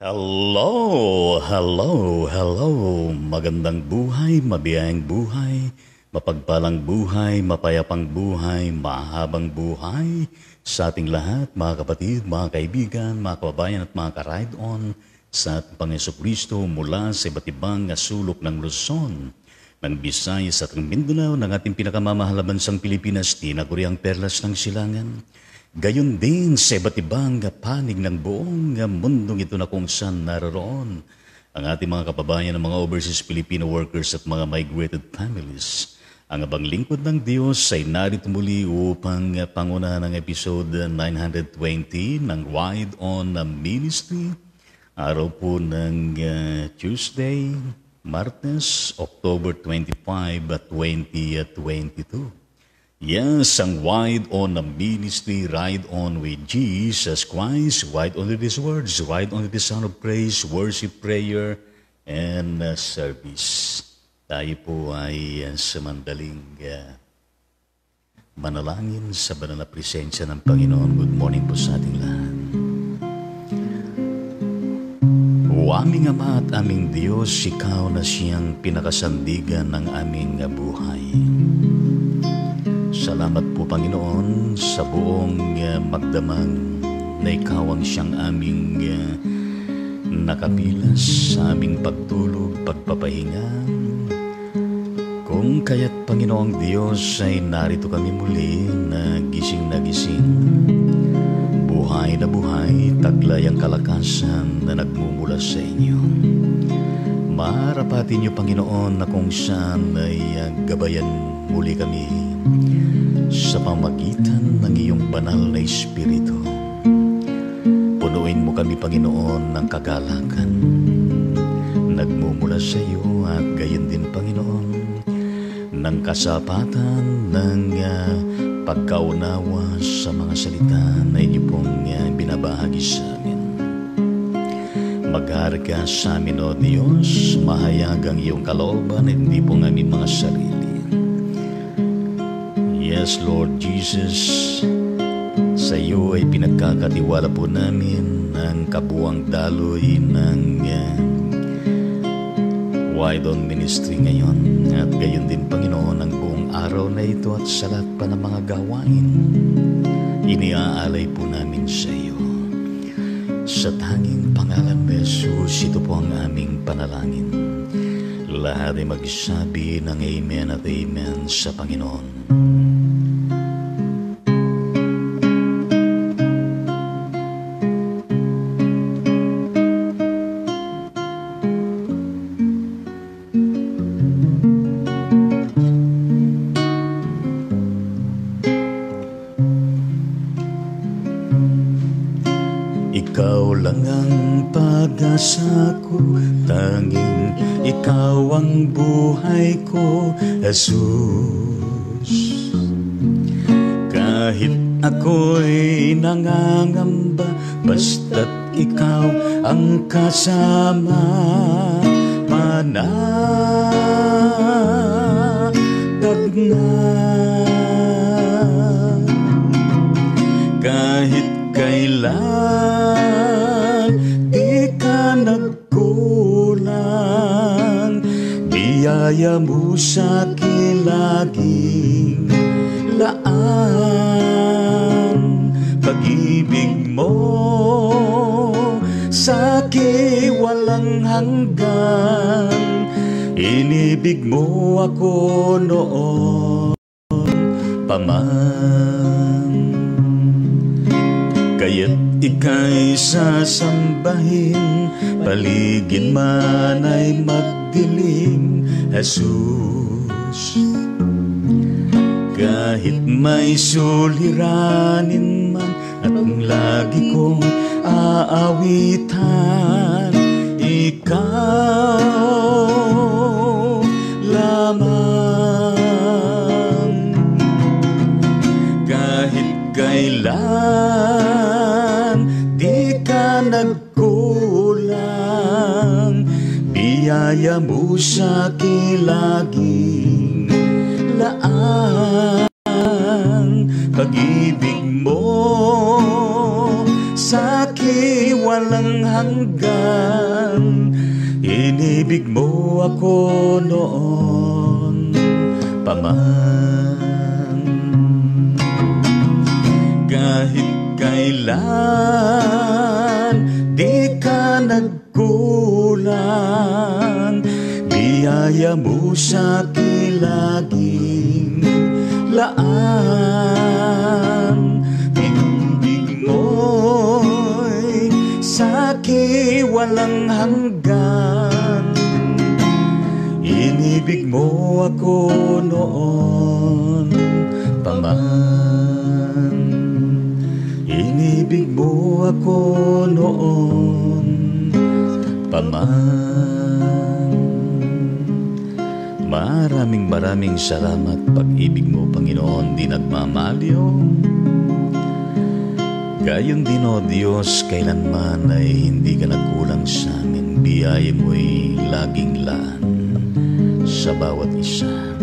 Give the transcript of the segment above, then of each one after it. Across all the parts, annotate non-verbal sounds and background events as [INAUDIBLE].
Hello, hello, hello. Magandang buhay, mabiyayang buhay, mapagpalang buhay, mapayapang buhay, mahabang buhay sa ating lahat, mga kapatid, mga kaibigan, mga kababayan at mga ka-ride-on sa ating Kristo mula sa iba't ibang sulok ng Luzon, ng Visayas at ng Mindanao ng ating sang Pilipinas, tinaguriang perlas ng silangan Gayon din sa iba't ibang panig ng buong mundong ito na kung saan naroon ang ating mga kababayan ng mga overseas Filipino workers at mga migrated families. Ang abang lingkod ng Diyos ay narito muli upang pangunahan ng episode 920 ng Wide On Ministry. Araw po ng uh, Tuesday, Martes, October 25, 2022. Yes, ang wide on the ministry, ride on with Jesus Christ, wide on with His words, wide on with the sound of praise, worship, prayer, and uh, service. Tayo po ay uh, sa mandaling uh, manalangin sa banal na presensya ng Panginoon. Good morning po sa ating lahat. O aming Ama at aming Diyos, ikaw na siyang pinakasandigan ng aming buhay. Salamat po Panginoon sa buong eh, magdamang na ikaw ang siyang aming uh, nakapilas sa aming pagtulog, pagpapahinga. Kung kaya't Panginoong Diyos ay narito kami muli na gising na gising, buhay na buhay, taglay ang kalakasan na nagmumula sa inyo. Marapatin niyo Panginoon na kung saan ay eh, gabayan muli kami sa pamagitan ng iyong banal na Espiritu. Punuin mo kami, Panginoon, ng kagalakan. Nagmumula sa iyo at gayon din, Panginoon, ng kasapatan ng uh, pagkaunawa sa mga salita na inyo pong uh, binabahagi sa amin. Maghari ka sa amin, O Diyos, mahayag ang iyong kalooban at hindi pong aming mga sarili Yes, Lord Jesus, sa iyo ay pinagkakatiwala po namin ang kabuang daloy ng uh, Wide On Ministry ngayon. At gayon din, Panginoon, ang buong araw na ito at sa lahat pa ng mga gawain, iniaalay po namin sa iyo. Sa tanging pangalan ni Jesus, ito po ang aming panalangin. Lahat ay magsabi ng Amen at Amen sa Panginoon. Jesus Kahit ako'y nangangamba Basta't ikaw ang kasama Higit man ay magdilim, Jesus Kahit may suliranin Diyos, kailanman ay hindi ka nagkulang sa amin. Biyaya mo'y laging laan sa bawat isa.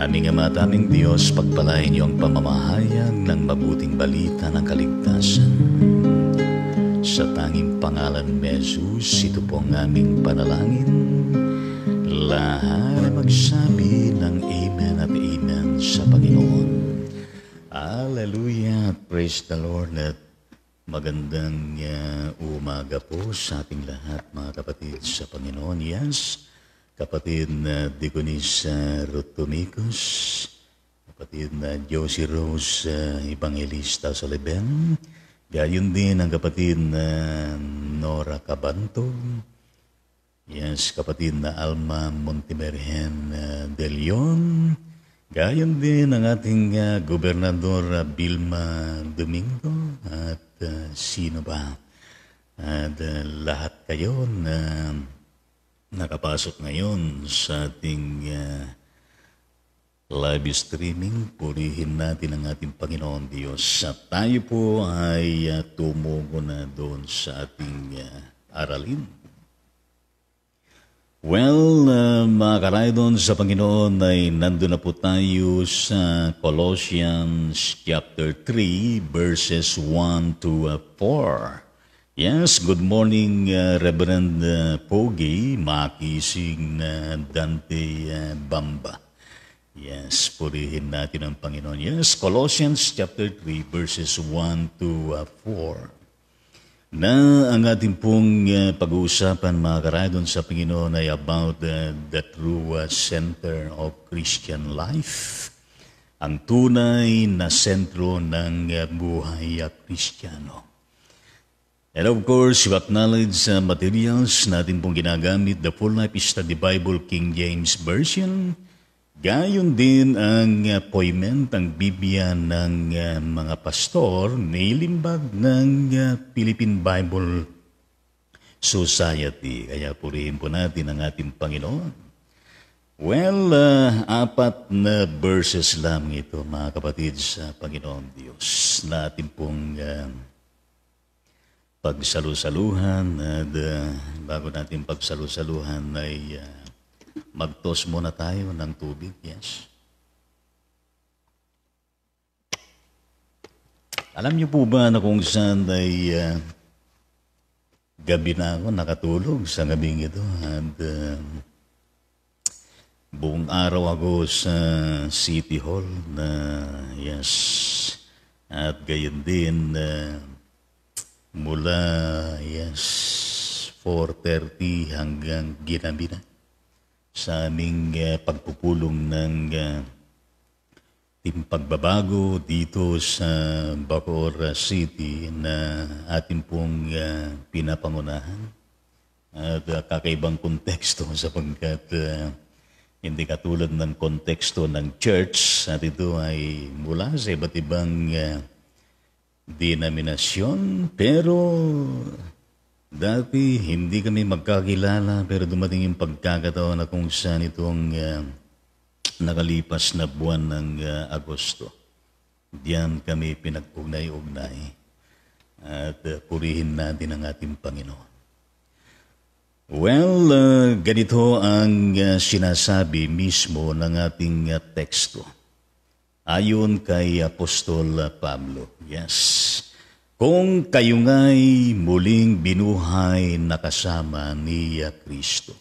Aming Ama at aming Diyos, pagpalain niyo ang pamamahayag ng mabuting balita ng kaligtasan. Sa tanging pangalan ni Jesus, ito po ang aming panalangin. Lahat magsabi ng Amen at Amen sa Panginoon. Hallelujah. Praise the Lord. Let Magandang uh, umaga po sa ating lahat mga kapatid sa Panginoon. Yes, kapatid na uh, Diconis uh, Rutumicus, kapatid na uh, Josie Rose uh, Evangelista Soliben, gayon din ang kapatid na uh, Nora Cabanto, yes, kapatid na Alma Montemerhen uh, De Leon, gayon din ang ating uh, Gobernador uh, Bilma Domingo at uh, sino ba? At uh, lahat kayo na nakapasok ngayon sa ating uh, live streaming, purihin natin ang ating Panginoon Diyos. At tayo po ay uh, tumungo na doon sa ating uh, aralin Well, uh, mga karaydon, sa Panginoon ay nandun na po tayo sa Colossians chapter 3 verses 1 to 4. Uh, yes, good morning uh, Reverend uh, Pogi, makising na uh, Dante uh, Bamba. Yes, purihin natin ang Panginoon. Yes, Colossians chapter 3 verses 1 to uh, 4 na ang ating pong eh, pag-uusapan mga karaydon sa Panginoon ay about uh, the true uh, center of Christian life. Ang tunay na sentro ng buhay uh, Kristiyano. And of course, you acknowledge sa materials natin pong ginagamit, the Full Life Study Bible King James Version, Gayon din ang appointment ang Biblia ng eh, mga pastor ni limbag ng eh, Philippine Bible Society. Kaya purihin po natin ang ating Panginoon. Well, uh, apat na verses lamang ito, mga kapatid, sa Panginoon Diyos. Na ating pong uh, pagsalusaluhan at uh, bago natin pagsalusaluhan ay uh, Magtos muna tayo ng tubig, yes. Alam niyo po ba na kung saan ay uh, gabi na ako nakatulog sa gabing ito at uh, buong araw ako sa City Hall na yes at gayon din uh, mula yes 4.30 hanggang ginabi na sa aming uh, pagpupulong ng uh, eh, ating pagbabago dito sa Bacoor City na atin pong uh, pinapangunahan at uh, kakaibang konteksto [LAUGHS] sapagkat uh, hindi katulad ng konteksto ng church at ito ay mula sa iba't ibang uh, denominasyon pero Dati hindi kami magkakilala pero dumating yung pagkakataon na kung saan itong uh, nakalipas na buwan ng uh, Agosto. Diyan kami pinag-ugnay-ugnay at uh, purihin natin ang ating Panginoon. Well, uh, ganito ang uh, sinasabi mismo ng ating uh, teksto. Ayon kay Apostol Pablo. Yes. Kung kayo nga'y muling binuhay na kasama niya Kristo,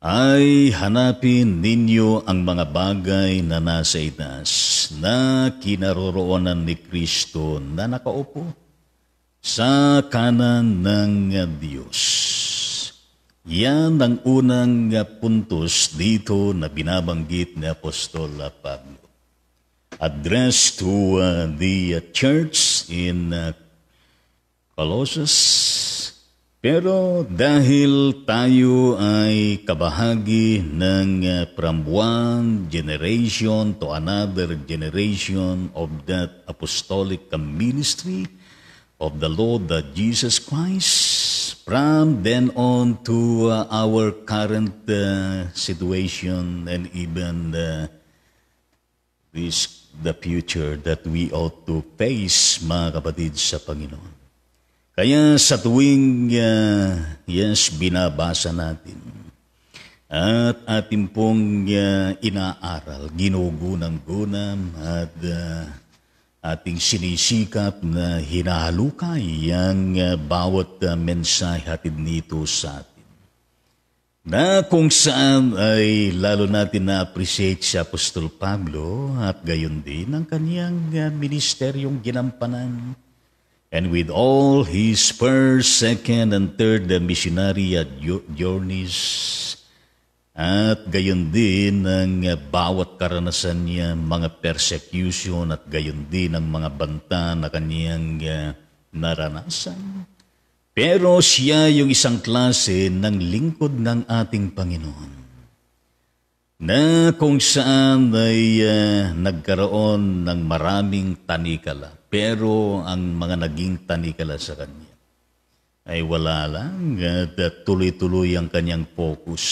ay hanapin ninyo ang mga bagay na nasa itas na kinaroroonan ni Kristo na nakaupo sa kanan ng Diyos. Yan ang unang puntos dito na binabanggit ni Apostol Pablo addressed to uh, the uh, church in uh, Colossus. Pero dahil tayo ay kabahagi ng uh, from one generation to another generation of that apostolic ministry of the Lord uh, Jesus Christ, from then on to uh, our current uh, situation and even uh, this the future that we ought to face, mga kapatid, sa Panginoon. Kaya sa tuwing, uh, yes, binabasa natin at ating pong uh, inaaral, ginugunang-gunam at uh, ating sinisikap na hinahalukay ang uh, bawat uh, mensahe hatid nito sa atin na kung saan ay lalo natin na-appreciate si Apostol Pablo at gayon din ang kaniyang ah, ministeryong ginampanan. And with all his first, second, and third ah, missionary ah, journeys, at gayon din ang bawat karanasan niya, mga persecution at gayon din ang mga banta na kaniyang naranasan. Pero siya yung isang klase ng lingkod ng ating Panginoon na kung saan ay uh, nagkaroon ng maraming tanikala. Pero ang mga naging tanikala sa kanya ay wala lang at uh, tuloy-tuloy ang kanyang focus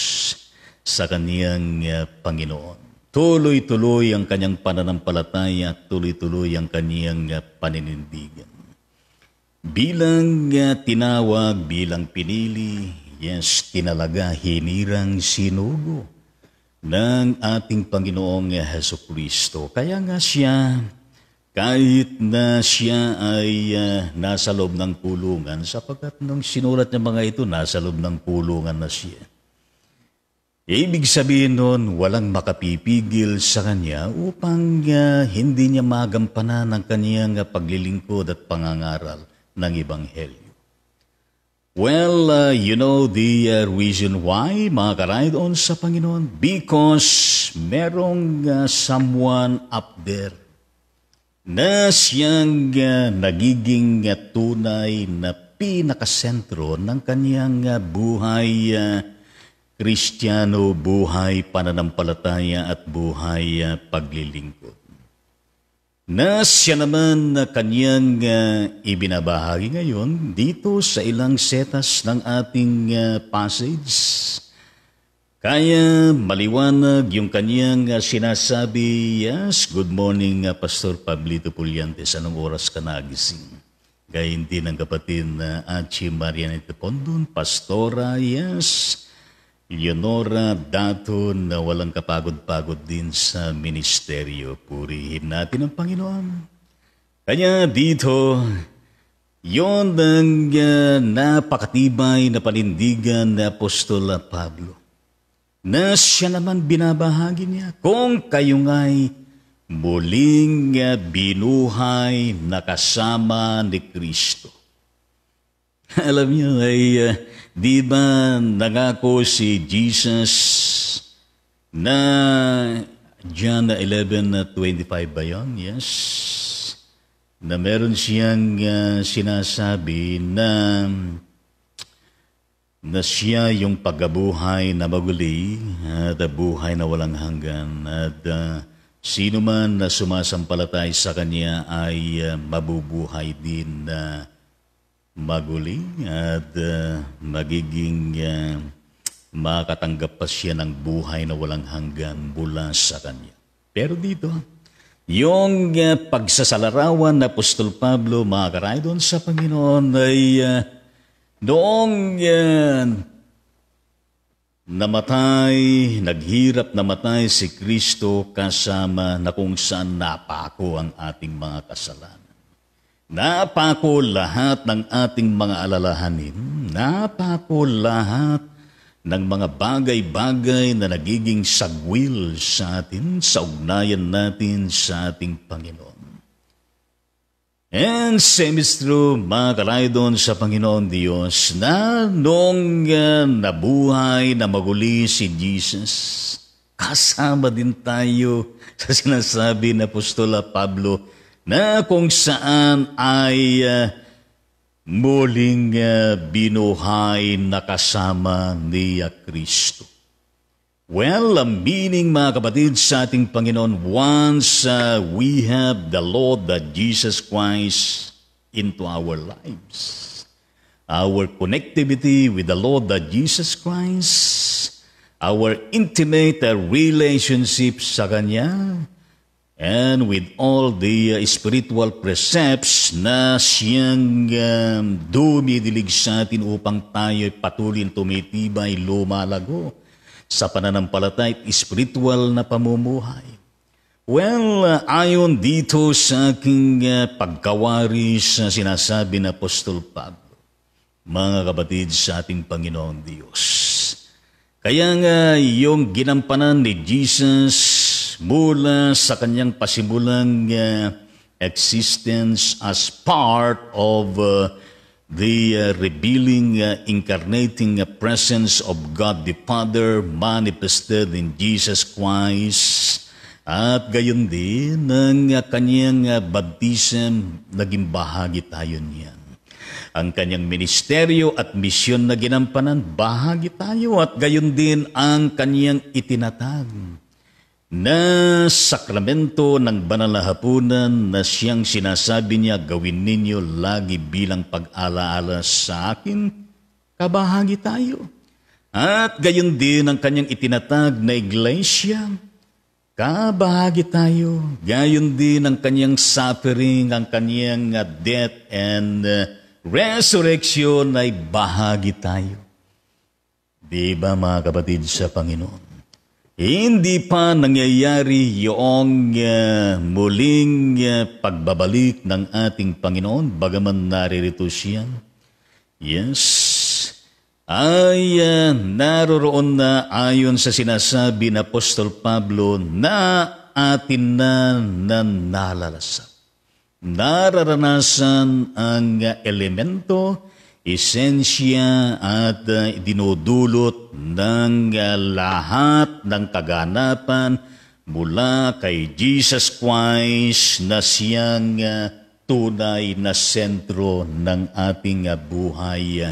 sa kaniyang uh, ah, Panginoon. Tuloy-tuloy ang kanyang pananampalataya at tuloy-tuloy ang kaniyang uh, paninindigan. Bilang uh, tinawag, bilang pinili, yes, tinalaga, hinirang sinugo ng ating Panginoong Heso Kristo. Kaya nga siya, kahit na siya ay uh, nasa loob ng pulungan, sapagkat nung sinulat niya mga ito, nasa loob ng pulungan na siya. Ibig sabihin nun, walang makapipigil sa kanya upang uh, hindi niya magampanan ang kaniyang paglilingkod at pangangaral ng Ebanghelyo. Well, uh, you know the uh, reason why, mga ka sa Panginoon? Because merong uh, someone up there na siyang uh, nagiging uh, tunay na pinakasentro ng kanyang uh, buhay uh, Kristiyano, buhay pananampalataya at buhay uh, paglilingkod na siya naman na kanyang uh, ah, ibinabahagi ngayon dito sa ilang setas ng ating uh, passage. Kaya maliwanag yung kanyang uh, ah, sinasabi, yes, good morning uh, Pastor Pablito Pulyantes, anong oras ka nagising? Gayun din ang kapatid na uh, Archie Marianette Condon, Pastora, yes, Leonora Dato na walang kapagod-pagod din sa ministeryo. Purihin natin ang Panginoon. Kanya dito, yon ang uh, napakatibay na panindigan ni Apostol Pablo na siya naman binabahagi niya. Kung kayo nga'y muling ah, binuhay nakasama ni Kristo. [LAUGHS] Alam niyo ay uh, Di ba nangako si Jesus na John 11 na 25 ba yun? Yes. Na meron siyang uh, sinasabi na na siya yung pagabuhay na maguli at buhay na walang hanggan at uh, sino man na sumasampalatay sa kanya ay uh, mabubuhay din na uh, maguli at uh, magiging uh, makatanggap pa siya ng buhay na walang hanggan mula sa kanya. Pero dito, yung uh, pagsasalarawan na Apostol Pablo, mga doon sa Panginoon, ay uh, noong uh, Namatay, naghirap namatay si Kristo kasama na kung saan napako ang ating mga kasalanan. Napako lahat ng ating mga alalahanin, napako lahat ng mga bagay-bagay na nagiging sagwil sa atin, sa ugnayan natin sa ating Panginoon. And same is true, mga sa Panginoon Diyos, na nung uh, nabuhay na maguli si Jesus, kasama din tayo [LAUGHS] sa sinasabi na Apostola Pablo na kung saan ay uh, muling uh, binuhay nakasama niya ni ah, Kristo. Well, ang meaning mga kapatid sa ating Panginoon, once uh, we have the Lord, that Jesus Christ, into our lives, our connectivity with the Lord, that Jesus Christ, our intimate relationship sa Kanya, and with all the uh, spiritual precepts na siyang um, dumidilig sa atin upang tayo patuloy tumitibay, lumalago sa pananampalatay at spiritual na pamumuhay. Well, uh, ayon dito sa aking uh, pagkawari sa sinasabi ng Apostol Pablo, mga kabatid sa ating Panginoong Diyos. Kaya nga yung ginampanan ni Jesus mula sa kanyang pasimulang uh, existence as part of uh, the uh, revealing, uh, incarnating uh, presence of God the Father manifested in Jesus Christ. At gayon din, ng uh, kanyang uh, baptism, naging bahagi tayo niyan. Ang kanyang ministeryo at misyon na ginampanan, bahagi tayo at gayon din ang kanyang itinatag na sakramento ng banal na hapunan na siyang sinasabi niya gawin ninyo lagi bilang pag-alaala sa akin, kabahagi tayo. At gayon din ang kanyang itinatag na iglesia, kabahagi tayo. Gayon din ang kanyang suffering, ang kanyang uh, death and uh, resurrection ay bahagi tayo. Di ba mga kapatid sa Panginoon? Eh, hindi pa nangyayari yung uh, muling uh, pagbabalik ng ating Panginoon, bagaman naririto siya. Yes, ay uh, naroroon na ayon sa sinasabi ng Apostol Pablo na atin na nanalalasap. Nararanasan ang elemento esensya at uh, dinudulot ng uh, lahat ng kaganapan mula kay Jesus Christ na siyang uh, tunay na sentro ng ating uh, buhay uh,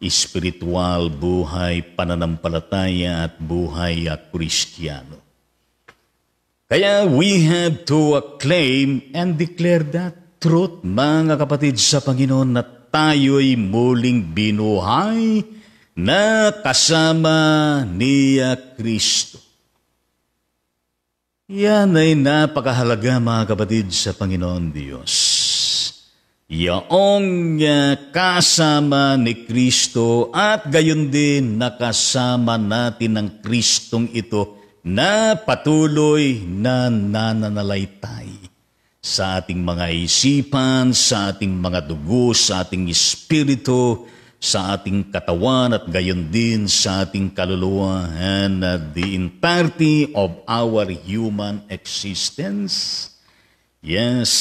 espiritual, buhay pananampalataya at buhay uh, Kristiyano. Kaya we have to uh, claim and declare that truth, mga kapatid sa Panginoon, na tayo'y muling binuhay na kasama ni Kristo. Yan ay napakahalaga mga kapatid sa Panginoon Diyos. Yaong eh, kasama ni Kristo at gayon din nakasama natin ang Kristong ito na patuloy na nananalaytay sa ating mga isipan, sa ating mga dugo, sa ating espiritu, sa ating katawan at gayon din sa ating kaluluwa and uh, the entirety of our human existence. Yes,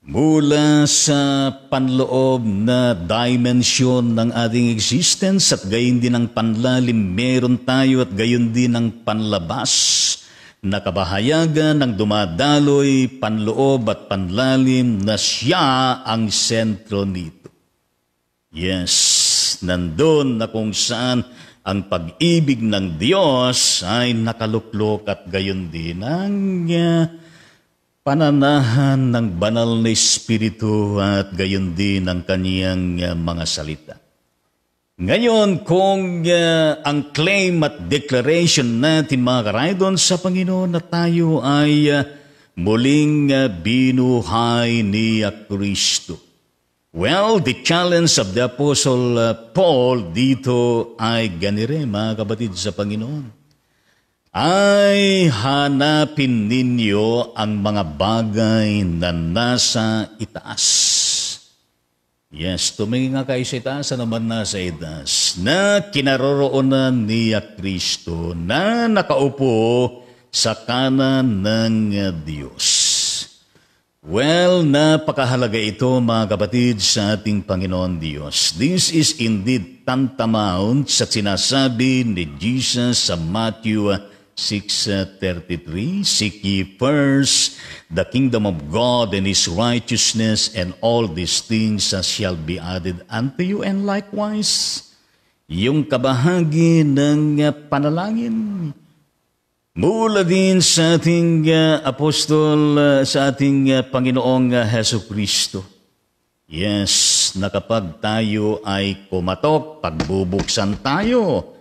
mula sa panloob na dimension ng ating existence at gayon din ang panlalim meron tayo at gayon din ang panlabas na kabahayagan ng dumadaloy, panloob at panlalim na siya ang sentro nito. Yes, nandun na kung saan ang pag-ibig ng Diyos ay nakaluklok at gayon din ang ah, pananahan ng banal na Espiritu at gayon din ang kaniyang ah, mga salita. Ngayon, kung uh, ang claim at declaration natin mga karaydon sa Panginoon na tayo ay uh, muling uh, binuhay ni Kristo. Well, the challenge of the Apostle uh, Paul dito ay ganire mga kapatid sa Panginoon. Ay hanapin ninyo ang mga bagay na nasa itaas Yes, tumingin nga kayo sa itaas naman ano na sa itas na kinaroroonan niya Kristo na nakaupo sa kanan ng Diyos. Well, napakahalaga ito mga kapatid sa ating Panginoon Diyos. This is indeed tantamount sa sinasabi ni Jesus sa Matthew 6.33, Seek ye first the kingdom of God and His righteousness, and all these things shall be added unto you. And likewise, yung kabahagi ng uh, panalangin. Mula din sa ating uh, apostol, uh, sa ating Panginoong uh, Heso Kristo. Yes, na tayo ay kumatok, pagbubuksan tayo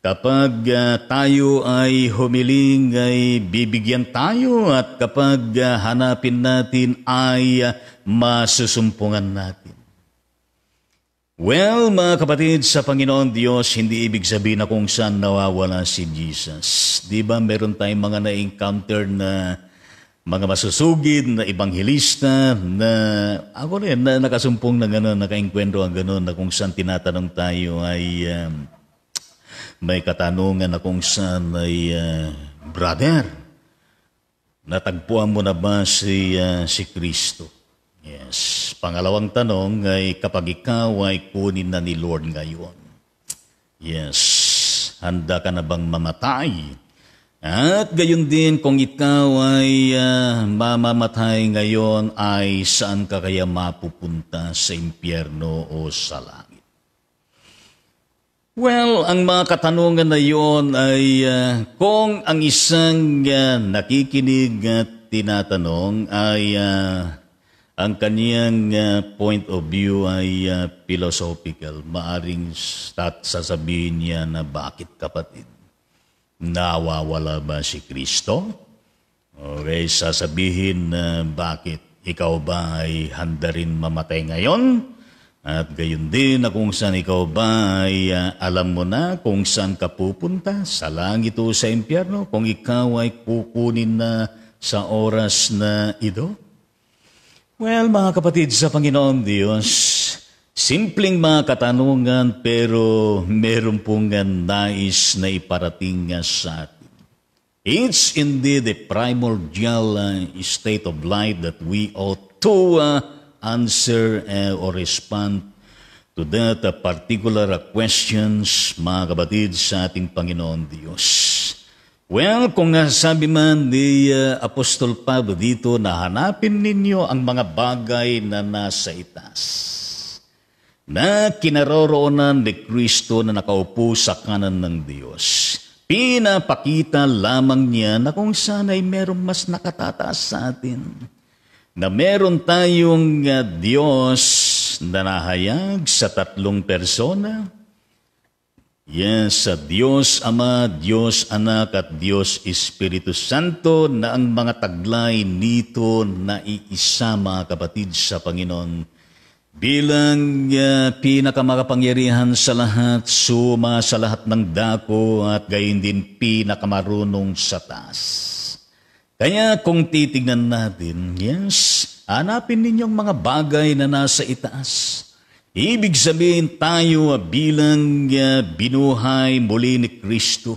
Kapag uh, tayo ay humiling ay bibigyan tayo at kapag uh, hanapin natin ay uh, masusumpungan natin. Well, mga kapatid, sa Panginoon Diyos, hindi ibig sabihin na kung saan nawawala si Jesus. Di ba meron tayong mga na-encounter na mga masusugid, na ibanghilista, na ako rin, na nakasumpong na gano'n, nakainkwento ang gano'n, na kung saan tinatanong tayo ay... Um, may katanungan akong saan ay uh, brother, natagpuan mo na ba si, uh, si Kristo? Yes. Pangalawang tanong ay kapag ikaw ay kunin na ni Lord ngayon. Yes. Handa ka na bang mamatay? At gayon din kung ikaw ay uh, mamamatay ngayon ay saan ka kaya mapupunta sa impyerno o sa Well, ang mga katanungan na yon ay uh, kung ang isang uh, nakikinig at tinatanong ay uh, ang kaniyang uh, point of view ay uh, philosophical. Maaring stat sasabihin niya na bakit kapatid? Nawawala ba si Kristo? Okay, sasabihin na uh, bakit ikaw ba ay handa rin mamatay ngayon? At gayon din na kung saan ikaw ba ay uh, alam mo na kung saan ka pupunta, sa langit o sa impyerno, kung ikaw ay kukunin na sa oras na ito? Well, mga kapatid sa Panginoon Diyos, simpleng mga katanungan pero meron pong ah, nais na iparating nga ah, sa atin. It's indeed the primordial uh, state of life that we ought to uh, answer uh, or respond to that uh, particular uh, questions, mga kabatid, sa ating Panginoon Diyos. Well, kung sabi man ni uh, Apostol Pablo dito nahanapin ninyo ang mga bagay na nasa itas na kinaroroonan ni Kristo na nakaupo sa kanan ng Diyos. Pinapakita lamang niya na kung saan ay merong mas nakatataas sa atin na meron tayong ah, Diyos na nahayag sa tatlong persona. Yes, sa Diyos Ama, Diyos Anak at Diyos Espiritu Santo na ang mga taglay nito na iisama kapatid sa Panginoon. Bilang uh, pinakamakapangyarihan sa lahat, suma sa lahat ng dako at gayon din pinakamarunong sa taas. Kaya kung titignan natin, yes, hanapin ninyong mga bagay na nasa itaas. Ibig sabihin tayo bilang ah, binuhay muli ni Kristo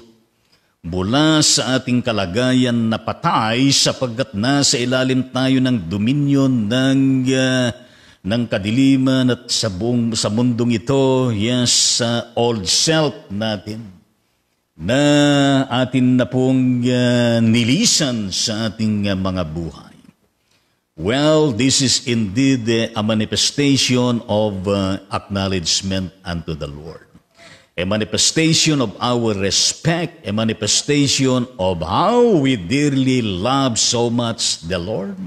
mula sa ating kalagayan na patay sapagkat nasa ilalim tayo ng dominion ng uh, ng kadiliman at sa, buong, sa mundong ito, yes, sa uh, old self natin na atin na pong uh, nilisan sa ating uh, mga buhay. Well, this is indeed uh, a manifestation of uh, acknowledgement unto the Lord. A manifestation of our respect, a manifestation of how we dearly love so much the Lord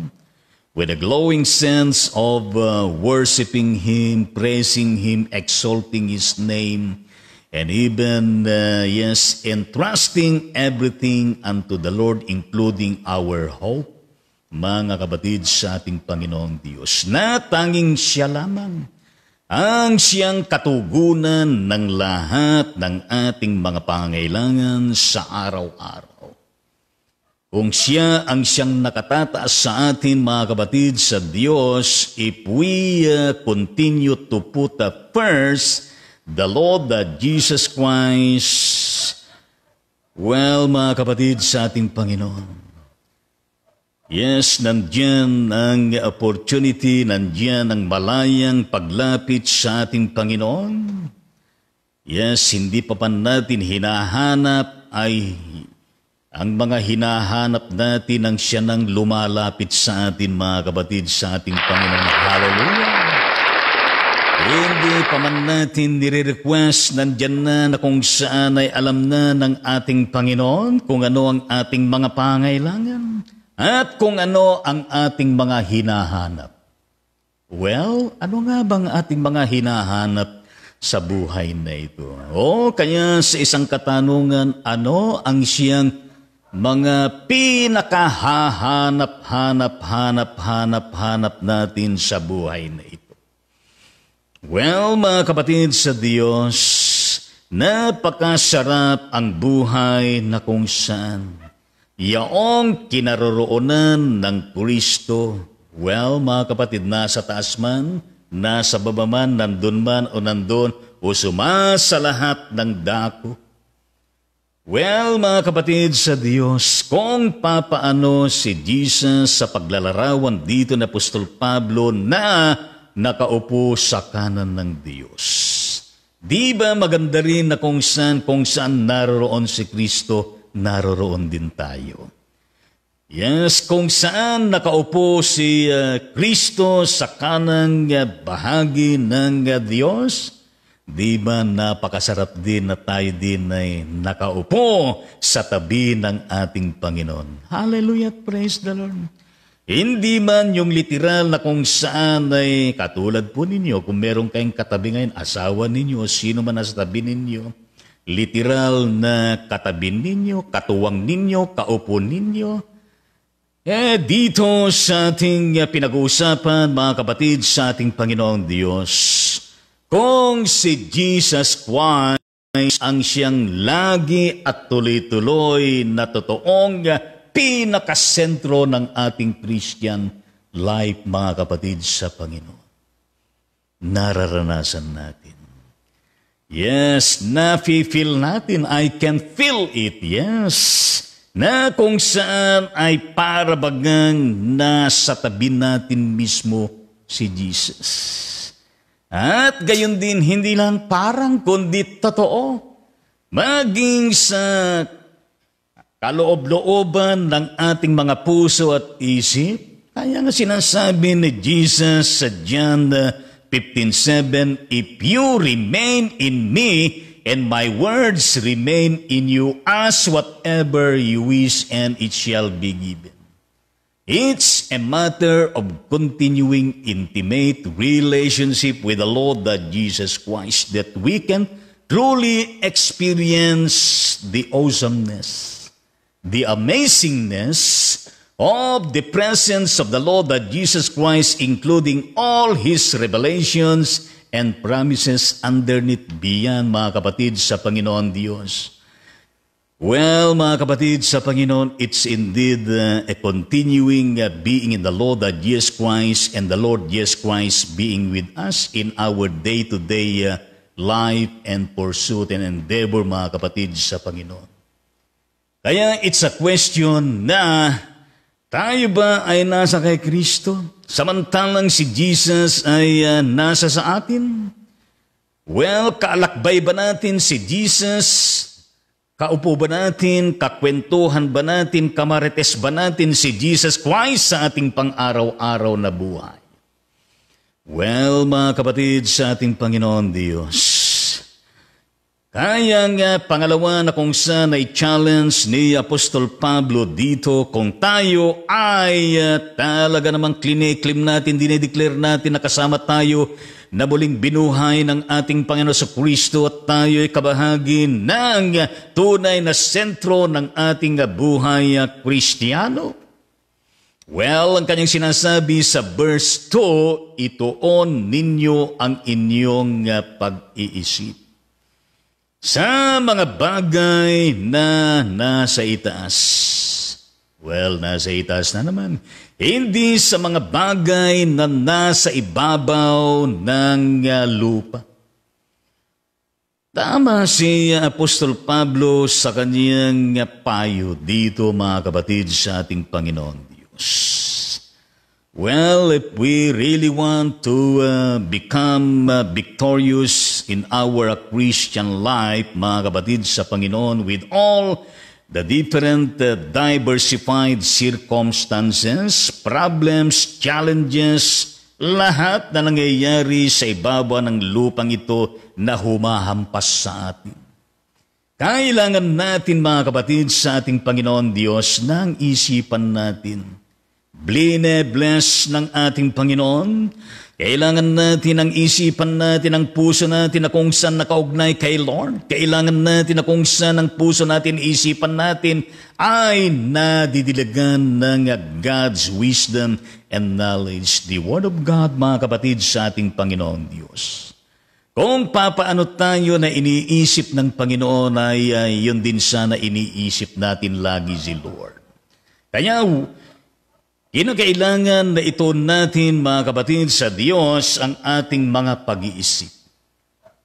with a glowing sense of uh, worshiping Him, praising Him, exalting His name, and even, uh, yes, entrusting everything unto the Lord, including our hope, mga kabatid sa ating Panginoong Diyos, na tanging siya lamang ang siyang katugunan ng lahat ng ating mga pangailangan sa araw-araw. Kung siya ang siyang nakatataas sa atin, mga kabatid, sa Diyos, if we uh, continue to put up first the Lord that Jesus Christ. Well, mga kapatid sa ating Panginoon, Yes, nandiyan ang opportunity, nandiyan ang malayang paglapit sa ating Panginoon. Yes, hindi pa pa natin hinahanap ay ang mga hinahanap natin ang siya nang lumalapit sa atin, mga kapatid, sa ating Panginoon. Hallelujah! Hindi pa man natin nire-request, nandyan na na kung saan ay alam na ng ating Panginoon kung ano ang ating mga pangailangan at kung ano ang ating mga hinahanap. Well, ano nga bang ating mga hinahanap sa buhay na ito? O kaya sa isang katanungan, ano ang siyang mga pinakahahanap-hanap-hanap-hanap-hanap natin sa buhay na ito? Well, mga kapatid sa Diyos, napakasarap ang buhay na kung saan. Yaong kinaroroonan ng Kristo. Well, mga kapatid, nasa taas man, nasa baba man, nandun man o nandun, o sumasa lahat ng dako. Well, mga kapatid sa Diyos, kung papaano si Jesus sa paglalarawan dito na Apostol Pablo na nakaupo sa kanan ng Diyos. Di ba maganda rin na kung saan, kung saan naroon si Kristo, naroon din tayo. Yes, kung saan nakaupo si ah, Kristo sa kanang uh, bahagi ng uh, Diyos, di ba napakasarap din na tayo din ay nakaupo sa tabi ng ating Panginoon. Hallelujah, praise the Lord. Hindi man yung literal na kung saan ay katulad po ninyo, kung meron kayong katabi ngayon, asawa ninyo, sino man nasa tabi ninyo, literal na katabi ninyo, katuwang ninyo, kaupo ninyo. Eh, dito sa ating pinag-uusapan, mga kapatid, sa ating Panginoong Diyos, kung si Jesus Christ ang siyang lagi at tuloy-tuloy na totoong pinakasentro ng ating Christian life, mga kapatid, sa Panginoon. Nararanasan natin. Yes, na-feel natin. I can feel it. Yes. Na kung saan ay para nasa tabi natin mismo si Jesus. At gayon din, hindi lang parang kundi totoo. Maging sa kaloob-looban ng ating mga puso at isip. Kaya nga sinasabi ni Jesus sa John 15.7, If you remain in me and my words remain in you, ask whatever you wish and it shall be given. It's a matter of continuing intimate relationship with the Lord that Jesus Christ that we can truly experience the awesomeness the amazingness of the presence of the Lord that Jesus Christ, including all His revelations and promises underneath biyan, mga kapatid, sa Panginoon Diyos. Well, mga kapatid, sa Panginoon, it's indeed uh, a continuing uh, being in the Lord that Jesus Christ and the Lord Jesus Christ being with us in our day-to-day -day, uh, life and pursuit and endeavor, mga kapatid, sa Panginoon. Kaya it's a question na tayo ba ay nasa kay Kristo? Samantalang si Jesus ay uh, nasa sa atin? Well, kaalakbay ba natin si Jesus? Kaupo ba natin? Kakwentuhan ba natin? Kamarites ba natin si Jesus Christ sa ating pang-araw-araw na buhay? Well, mga kapatid, sa ating Panginoon Diyos, ay ang uh, pangalawa na kung saan ay challenge ni Apostol Pablo dito kung tayo ay uh, talaga namang kliniklim natin, dinedeclare natin na kasama tayo na muling binuhay ng ating Panginoon sa Kristo at tayo ay kabahagi ng uh, tunay na sentro ng ating uh, buhay uh, Kristiyano. Well, ang kanyang sinasabi sa verse 2, itoon ninyo ang inyong uh, pag-iisip sa mga bagay na nasa itaas. Well, nasa itaas na naman. Hindi sa mga bagay na nasa ibabaw ng ah, lupa. Tama si Apostol Pablo sa kanyang ah, payo dito mga kapatid sa ating Panginoon Diyos. Well, if we really want to uh, become uh, victorious in our Christian life, mga kapatid, sa Panginoon with all the different uh, diversified circumstances, problems, challenges, lahat na nangyayari sa ibaba ng lupang ito na humahampas sa atin. Kailangan natin mga kapatid sa ating Panginoon Diyos ng isipan natin. Bline bless ng ating Panginoon kailangan natin ang isipan natin, ang puso natin na kung saan nakaugnay kay Lord. Kailangan natin na kung saan ang puso natin, isipan natin ay nadidilagan ng God's wisdom and knowledge, the Word of God, mga kapatid, sa ating Panginoong Diyos. Kung papaano tayo na iniisip ng Panginoon ay, ay yun din sana iniisip natin lagi si Lord. Kaya Kinakailangan na ito natin mga kapatid sa Diyos ang ating mga pag-iisip.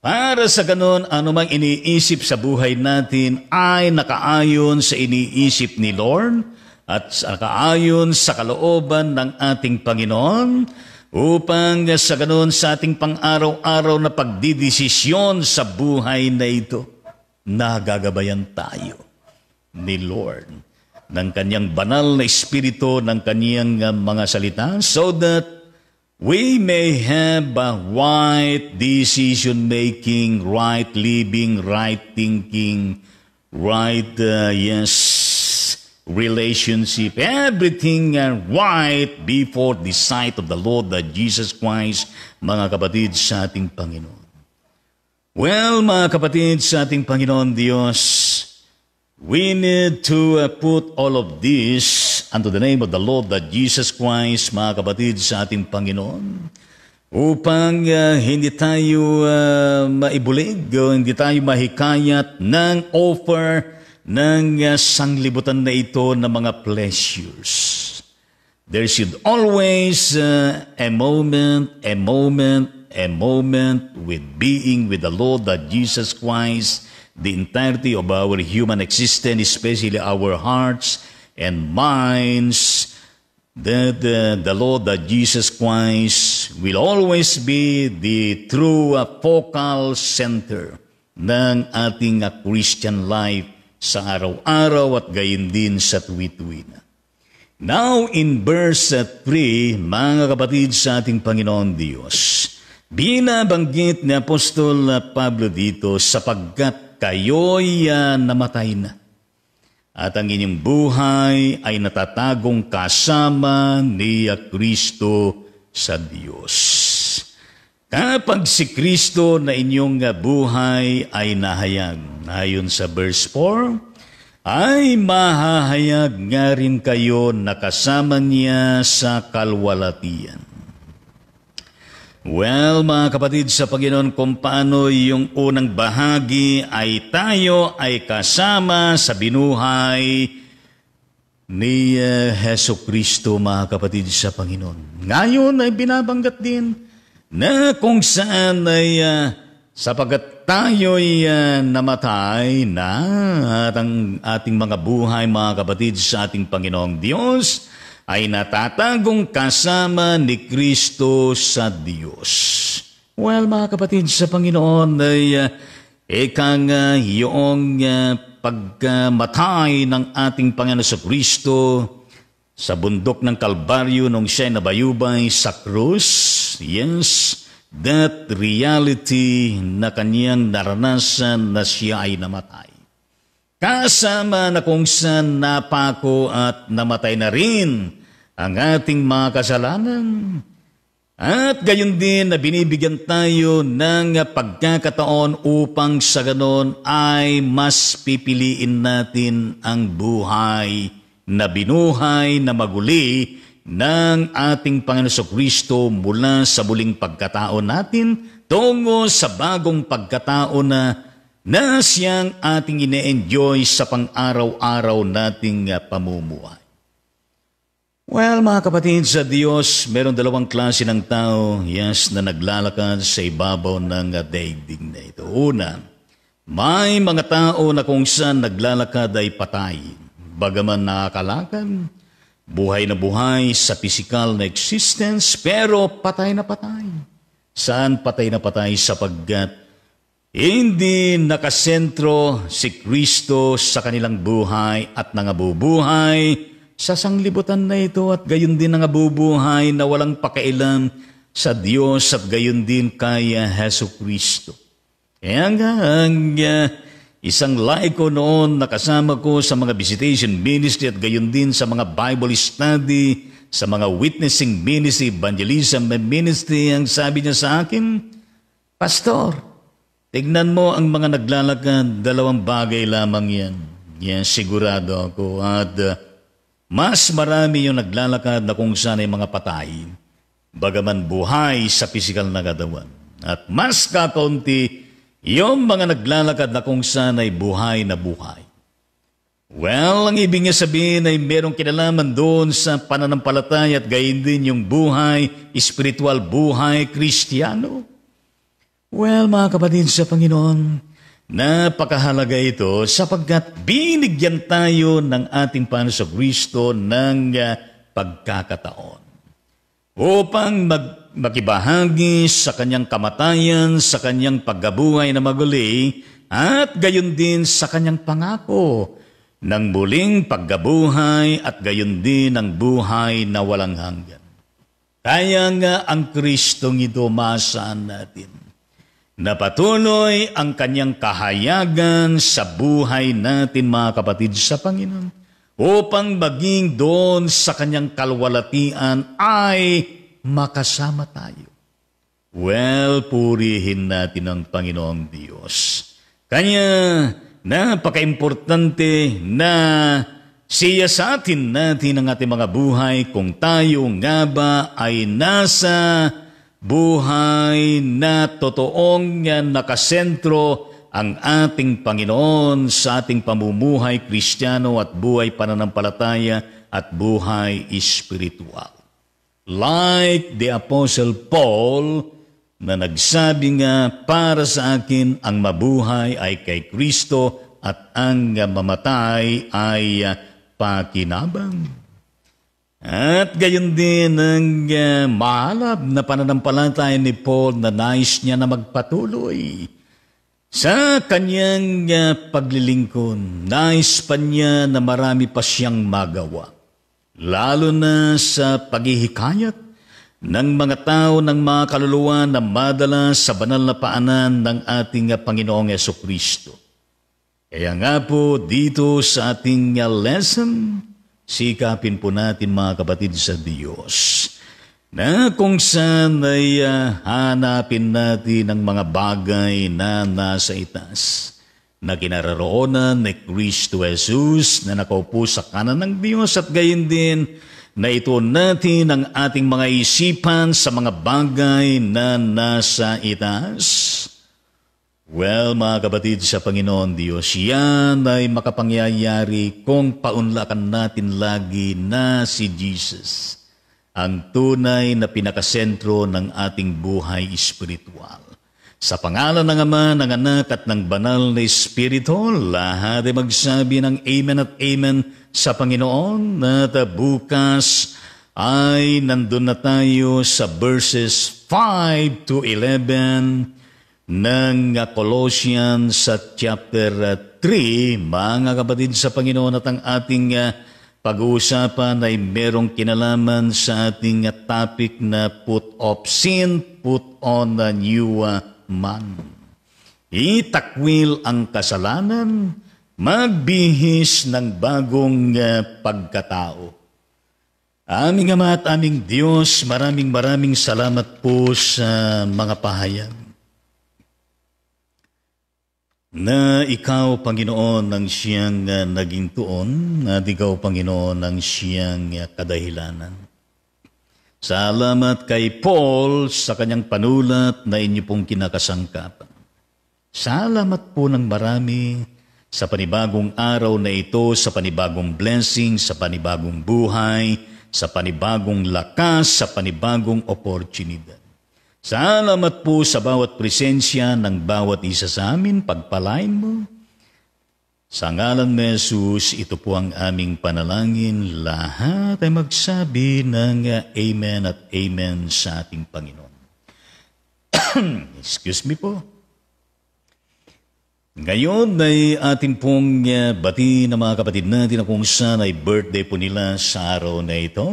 Para sa ganun, anumang iniisip sa buhay natin ay nakaayon sa iniisip ni Lord at nakaayon sa kalooban ng ating Panginoon upang sa ganun sa ating pang-araw-araw na pagdidesisyon sa buhay na ito, nagagabayan tayo ni Lord ng kanyang banal na espiritu, ng kanyang ah, mga salita, so that we may have a right decision-making, right living, right thinking, right, uh, yes, relationship, everything uh, right before the sight of the Lord that Jesus Christ, mga kapatid, sa ating Panginoon. Well, mga kapatid, sa ating Panginoon Diyos, We need to uh, put all of this unto the name of the Lord that Jesus Christ, mga kapatid, sa ating Panginoon, upang uh, hindi tayo uh, maibulig o hindi tayo mahikayat ng offer ng uh, sanglibutan na ito ng mga pleasures. There should always uh, a moment, a moment, a moment with being with the Lord that Jesus Christ the entirety of our human existence, especially our hearts and minds, that uh, the Lord, that Jesus Christ, will always be the true focal center ng ating ah, Christian life sa araw-araw at gayon din sa tuwi-tuwi Now in verse 3, ah, mga kapatid sa ating Panginoon Diyos, binabanggit ni Apostol ah, Pablo dito sapagkat kayo'y uh, namatay na. At ang inyong buhay ay natatagong kasama ni ah, Kristo sa Diyos. Kapag si Kristo na inyong ah, buhay ay nahayag, ayon sa verse 4, ay mahahayag nga rin kayo nakasama niya sa kalwalatian. Well, mga kapatid, sa Panginoon kung paano yung unang bahagi ay tayo ay kasama sa binuhay ni uh, Heso Kristo, mga kapatid, sa Panginoon. Ngayon ay binabanggat din na kung saan ay uh, eh, sapagat tayo'y uh, namatay na at ang ating mga buhay, mga kapatid, sa ating Panginoong Diyos, ay natatagong kasama ni Kristo sa Diyos. Well, mga kapatid, sa Panginoon ay uh, eh, ikang uh, iyong uh, pagkamatay ng ating Panginoon sa Kristo sa bundok ng Kalbaryo nung siya nabayubay sa krus. Yes, that reality na kaniyang naranasan na siya ay namatay. Kasama na kung saan napako at namatay na rin ang ating mga kasalanan. At gayon din na binibigyan tayo ng pagkakataon upang sa ganon ay mas pipiliin natin ang buhay na binuhay na maguli ng ating Panginoon Kristo mula sa muling pagkatao natin tungo sa bagong pagkatao na na siyang ating ine-enjoy sa pang-araw-araw nating pamumuhay. Well, mga kapatid, sa Diyos, meron dalawang klase ng tao, yes, na naglalakad sa ibabaw ng daigdig na ito. Una, may mga tao na kung saan naglalakad ay patay, bagaman nakakalakad, buhay na buhay sa physical na existence, pero patay na patay. Saan patay na patay sapagkat hindi nakasentro si Kristo sa kanilang buhay at nangabubuhay sa sanglibutan na ito at gayon din ang abubuhay na walang pakailan sa Diyos at gayon din kay ah, Heso Kristo. Kaya eh, nga ang uh, isang laiko noon nakasama ko sa mga visitation ministry at gayon din sa mga Bible study, sa mga witnessing ministry, evangelism ministry, ang sabi niya sa akin, Pastor, tignan mo ang mga naglalakad, dalawang bagay lamang yan. Yan, sigurado ako. At uh, mas marami yung naglalakad na kung saan ay mga patay, bagaman buhay sa pisikal na katawan. At mas kakaunti yung mga naglalakad na kung saan ay buhay na buhay. Well, ang ibig niya sabihin ay merong kinalaman doon sa pananampalataya at gayon din yung buhay, spiritual buhay, kristyano. Well, mga kapatid sa Panginoon, Napakahalaga ito sapagkat binigyan tayo ng ating Panginoon Kristo ng ah, pagkakataon upang mag- makibahagi sa kanyang kamatayan, sa kanyang paggabuhay na maguli, at gayon din sa kanyang pangako ng buling paggabuhay at gayon din ng buhay na walang hanggan. Kaya nga ang Kristong ito masaan natin Napatuloy ang kanyang kahayagan sa buhay natin mga kapatid sa Panginoon upang maging doon sa kanyang kalwalatian ay makasama tayo. Well, purihin natin ang Panginoong Diyos. Kanya, napaka-importante na siya sa atin natin ang ating mga buhay kung tayo nga ba ay nasa buhay na totoong nakasentro ang ating Panginoon sa ating pamumuhay kristyano at buhay pananampalataya at buhay espiritual. Like the Apostle Paul na nagsabi nga, para sa akin ang mabuhay ay kay Kristo at ang mamatay ay ah, pakinabang. At gayon din ang uh, maalab na pananampalataya ni Paul na nais niya na magpatuloy sa kanyang uh, paglilingkod. Nais pa niya na marami pa siyang magawa, lalo na sa paghihikayat ng mga tao ng mga kaluluwa na madala sa banal na paanan ng ating ah, Panginoong Yeso Kristo. Kaya nga po dito sa ating lesson, Sikapin po natin mga kapatid sa Diyos na kung saan ay uh, hanapin natin ang mga bagay na nasa itas na kinararoonan ni Kristo Jesus na nakaupo sa kanan ng Diyos at gayon din na ito natin ang ating mga isipan sa mga bagay na nasa itas Well, mga kapatid, sa Panginoon Diyos, yan ay makapangyayari kung paunlakan natin lagi na si Jesus, ang tunay na pinakasentro ng ating buhay espiritual. Sa pangalan ng Ama, ng Anak at ng Banal na Espiritu, lahat ay magsabi ng Amen at Amen sa Panginoon na bukas ay nandun na tayo sa verses 5 to 11 ng Colossians sa chapter 3, mga kapatid sa Panginoon at ang ating ah, pag-uusapan ay merong kinalaman sa ating ah, topic na put off sin, put on a new ah, man. Itakwil ang kasalanan, magbihis ng bagong pagkatao. Aming Ama at aming Diyos, maraming maraming salamat po sa mga pahayag na ikaw, Panginoon, ang siyang ah, naging tuon, na digaw, Panginoon, ang siyang ah, kadahilanan. Salamat kay Paul sa kanyang panulat na inyo pong kinakasangkapan. Salamat po ng marami sa panibagong araw na ito, sa panibagong blessing, sa panibagong buhay, sa panibagong lakas, sa panibagong oportunidad. Salamat po sa bawat presensya ng bawat isa sa amin, pagpalain mo. Sa ngalan ni Jesus, ito po ang aming panalangin. Lahat ay magsabi ng Amen at Amen sa ating Panginoon. [CLEARS THROAT] Excuse me po. Ngayon ay atin pong eh, bati ng mga kapatid natin na kung saan ay birthday po nila sa araw na ito.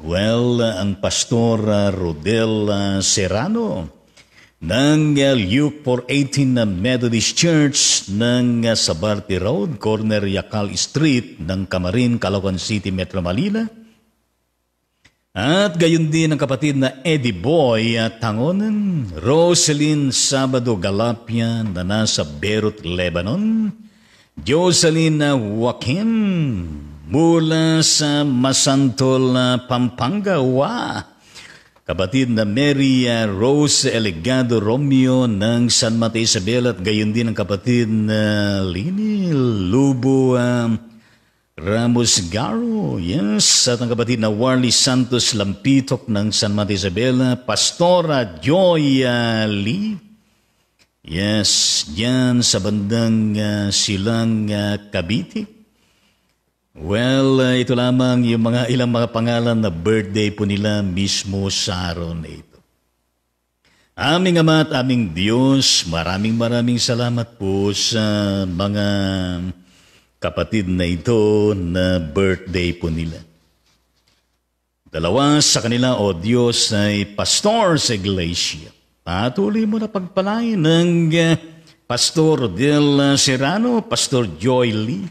Well, ang Pastor ah, Rodel ah, Serrano ng ah, Luke for 18 na Methodist Church ng Sabarte Road, corner Yakal Street ng Camarin, Caloocan City, Metro Manila. At gayon din ang kapatid na Eddie Boy at Tangonan, Rosalyn Sabado Galapia na nasa Beirut, Lebanon, Jocelyn Joaquin mula sa Masantol, Pampanga. Wow! Kapatid na Maria ah, Rose Elegado Romeo ng San Mateo Isabel at gayon din ang kapatid na Lini Lubo ah, Ramos Garo. Yes, at ang kapatid na Warly Santos Lampitok ng San Mateo Isabel, ah, Pastora Joy uh, Lee. Yes, yan sa bandang uh, silang uh, Cavite. Well, uh, ito lamang yung mga ilang mga pangalan na birthday po nila mismo sa araw na ito. Aming Ama at aming Diyos, maraming maraming salamat po sa mga kapatid na ito na birthday po nila. Dalawa sa kanila, O Diyos, ay pastor sa iglesia. Patuloy mo na pagpalain ng eh, Pastor Del Serrano, Pastor Joy Lee,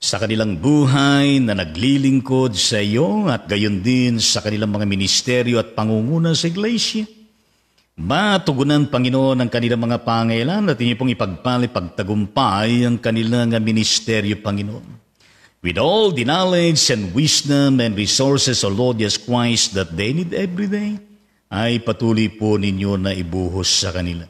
sa kanilang buhay na naglilingkod sa iyo at gayon din sa kanilang mga ministeryo at pangunguna sa iglesia. Matugunan, Panginoon, ang kanilang mga pangailan at inyo pong ipagpali, pagtagumpay ang kanilang ministeryo, Panginoon. With all the knowledge and wisdom and resources, O Lord Jesus Christ, that they need every day, ay patuloy po ninyo na ibuhos sa kanila.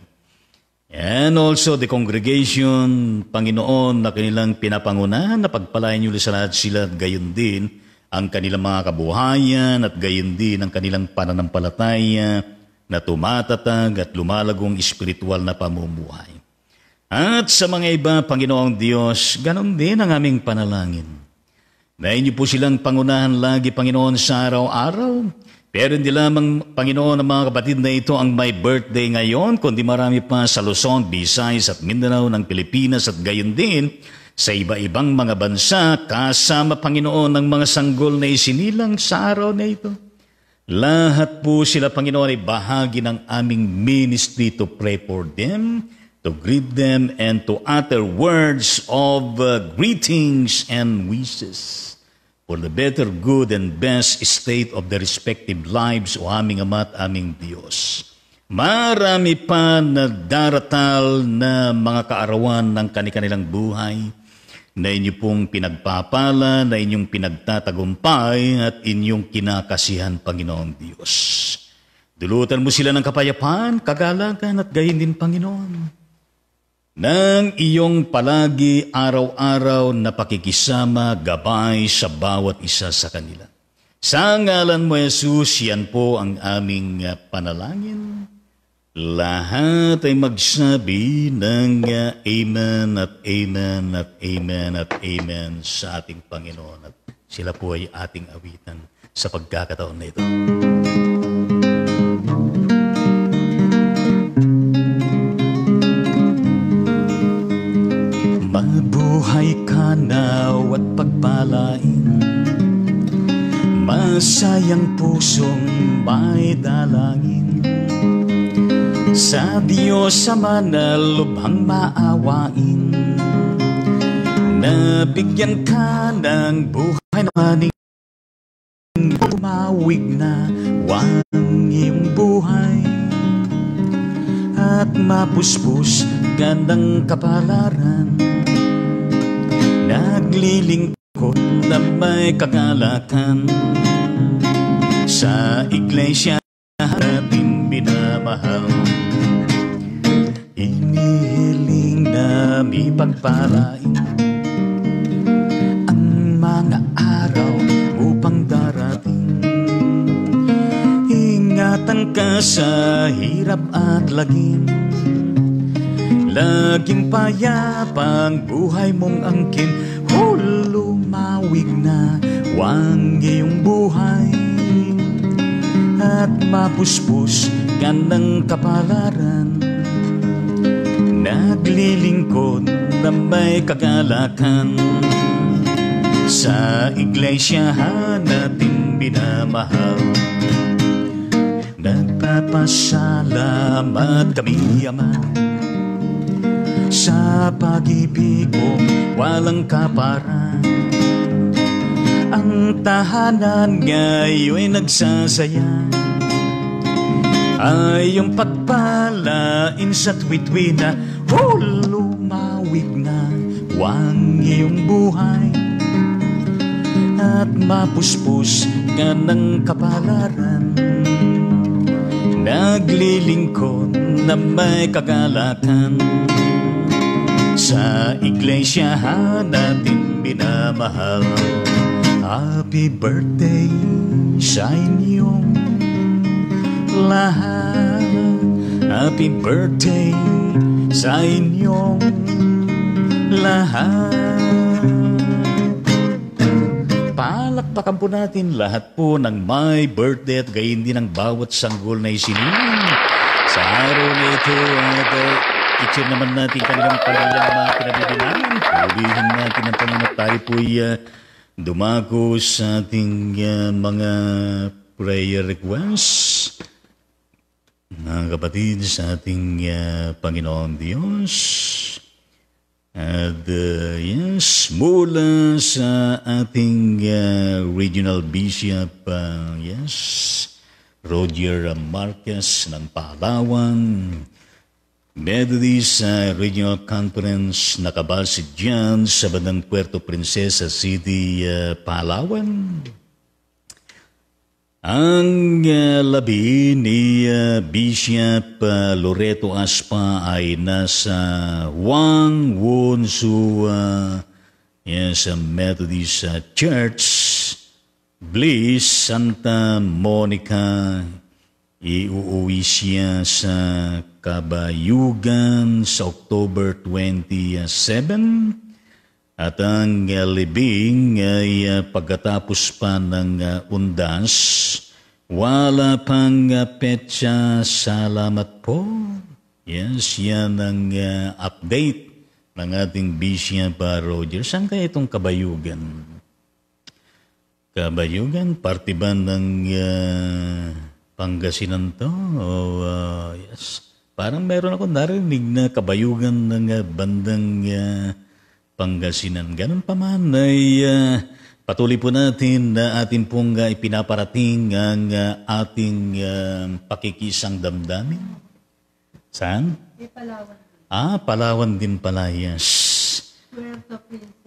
And also the congregation, Panginoon, na kanilang pinapangunahan na pagpalain niyo sa lahat sila at gayon din ang kanilang mga kabuhayan at gayon din ang kanilang pananampalataya na tumatatag at lumalagong espiritual na pamumuhay. At sa mga iba, Panginoong Diyos, ganon din ang aming panalangin. Dahil niyo po silang pangunahan lagi, Panginoon, sa araw-araw, pero hindi lamang, Panginoon, ang mga kapatid na ito ang may birthday ngayon, kundi marami pa sa Luzon, Visayas at Mindanao ng Pilipinas at gayon din sa iba-ibang mga bansa kasama, Panginoon, ng mga sanggol na isinilang sa araw na ito. Lahat po sila, Panginoon, ay bahagi ng aming ministry to pray for them, to greet them, and to utter words of uh, greetings and wishes for the better good and best state of the respective lives o aming Ama at aming Diyos. Marami pa na daratal na mga kaarawan ng kanilang buhay na inyo pong pinagpapala, na inyong pinagtatagumpay at inyong kinakasihan, Panginoong Diyos. Dulutan mo sila ng kapayapaan, kagalakan at gayin din, Panginoon ng iyong palagi araw-araw na pakikisama gabay sa bawat isa sa kanila. Sa ngalan mo, Jesus, yan po ang aming ah, panalangin. Lahat ay magsabi ng ah, Amen at Amen at Amen at Amen sa ating Panginoon. At sila po ay ating awitan sa pagkakataon na ito. palain Masayang pusong may dalangin Sa Diyos ama na lubhang maawain Nabigyan ka ng buhay na maning Tumawig na wang iyong buhay At mapuspos gandang kapalaran Naglilingkod ko na may Sa iglesia natin binamahal Inihiling na may pagparain Ang mga araw upang darating Ingatan ka sa hirap at lagim Laging payapang buhay mong angkin o lumawig na wang iyong buhay at mapuspos ka ng kapalaran naglilingkod na may kagalakan sa iglesia natin binamahal Nagpapasalamat kami, Ama sa pag-ibig mo, walang kaparan Ang tahanan ngayon'y nagsasayang Ay yung pagpalain sa na oh, Lumawig na wang iyong buhay At mapuspos ka ng kapalaran Naglilingkod na may kagalatan sa iglesia natin binamahal Happy birthday sa inyong lahat Happy birthday sa inyong lahat Palakpakan po natin lahat po ng my birthday at gayon din ang bawat sanggol na isinimang sa araw na ito at I-cheer naman natin kanilang pamilya ng mga kinabibilangan. Ulihin natin ang panunat tayo po'y uh, dumako sa ating uh, mga prayer requests. Mga kapatid, sa ating uh, Panginoon Diyos. At uh, yes, mula sa ating uh, regional bishop, uh, yes, Roger Marquez ng Palawan. Methodist uh, Regional Conference nakabase dyan sa bandang Puerto Princesa City, uh, Palawan. Ang uh, labi ni uh, Bishop uh, Loreto Aspa ay nasa Wang Wonsu uh, yan sa Methodist uh, Church, Bliss, Santa Monica. Iuuwi siya sa Kabayugan sa October 27 at ang uh, libing ay uh, eh, pagkatapos pa ng uh, undas, wala pang uh, petsa, salamat po. Yes, yan ang uh, update ng ating Bishya pa Roger. Saan kaya itong kabayugan? Kabayugan, parte ba ng uh, Pangasinan to? oh, uh, yes parang meron ako narinig na kabayugan ng bandang uh, Pangasinan. Ganun pa man ay uh, patuloy po natin na atin pong uh, ipinaparating ang uh, ating uh, pakikisang damdamin. Saan? May Palawan. Ah, Palawan din pala, yes. Puerto Princesa.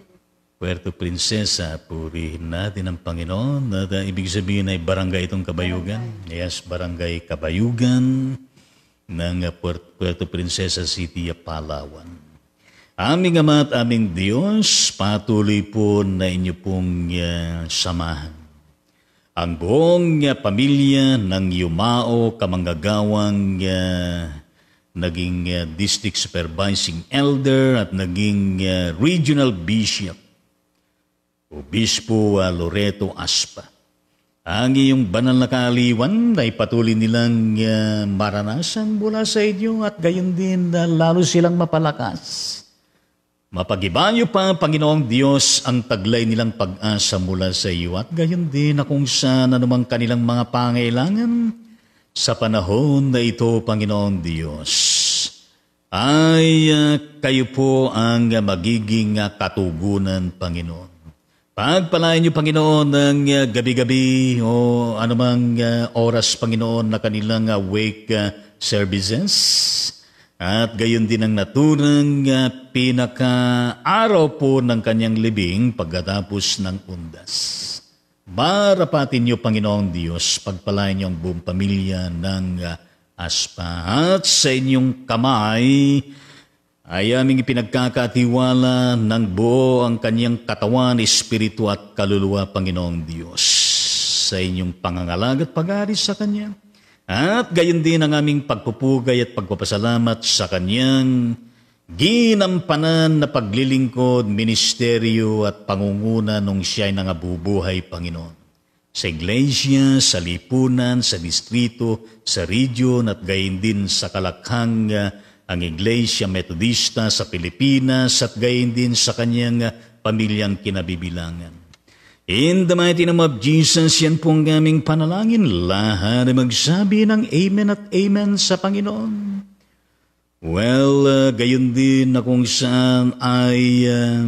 Puerto Princesa, purihin natin ang Panginoon. At uh, ibig sabihin ay barangay itong Kabayugan. Barangay. Yes, Barangay Kabayugan ng Puerto Princesa City, Palawan. Aming Ama at aming Diyos, patuloy po na inyo pong uh, samahan. Ang buong uh, pamilya ng Yumao Kamanggagawang uh, naging uh, District Supervising Elder at naging uh, Regional Bishop Obispo Bispo uh, Loreto Aspa ang iyong banal na kaaliwan ay patuloy nilang uh, maranasan mula sa inyo at gayon din na uh, lalo silang mapalakas. Mapagibayo pa, Panginoong Diyos, ang taglay nilang pag-asa mula sa iyo at gayon din na kung saan anumang kanilang mga pangailangan sa panahon na ito, Panginoong Diyos. Ay uh, kayo po ang magiging ah, katugunan, Panginoon. Pagpalain niyo, Panginoon, ng uh, gabi-gabi o anumang uh, oras, Panginoon, na kanilang uh, wake uh, services. At gayon din ang naturang pinaka-araw po ng kanyang libing pagkatapos ng undas. Marapatin niyo, Panginoong Diyos, pagpalain niyo ang buong pamilya ng aspa at sa inyong kamay, ay aming ipinagkakatiwala ng buo ang kanyang katawan, espiritu at kaluluwa, Panginoong Diyos, sa inyong pangangalag at pag-ari sa Kanya. At gayon din ang aming pagpupugay at pagpapasalamat sa Kanyang ginampanan na paglilingkod, ministeryo at pangunguna nung siya siya'y nangabubuhay, Panginoon sa iglesia, sa lipunan, sa distrito, sa region at gayon din sa kalakhang uh, ang Iglesia Metodista sa Pilipinas at gayon din sa kanyang pamilyang kinabibilangan. In the mighty name of Jesus, yan po ang aming panalangin. Lahat ay magsabi ng Amen at Amen sa Panginoon. Well, uh, gayon din na kung saan ay uh,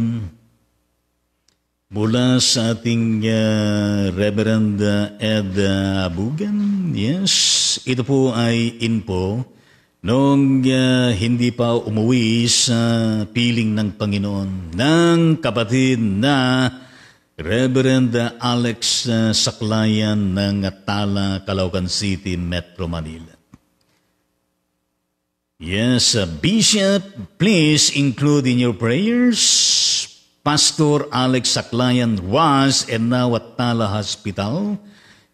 mula sa ating uh, Reverend uh, Ed uh, Abugan. Yes, ito po ay info Noong uh, hindi pa umuwi sa piling ng Panginoon ng kapatid na Reverend Alex ah, Saklayan ng Tala, Calaucan City, Metro Manila. Yes, uh, Bishop, please include in your prayers Pastor Alex Saklayan was and now at Tala Hospital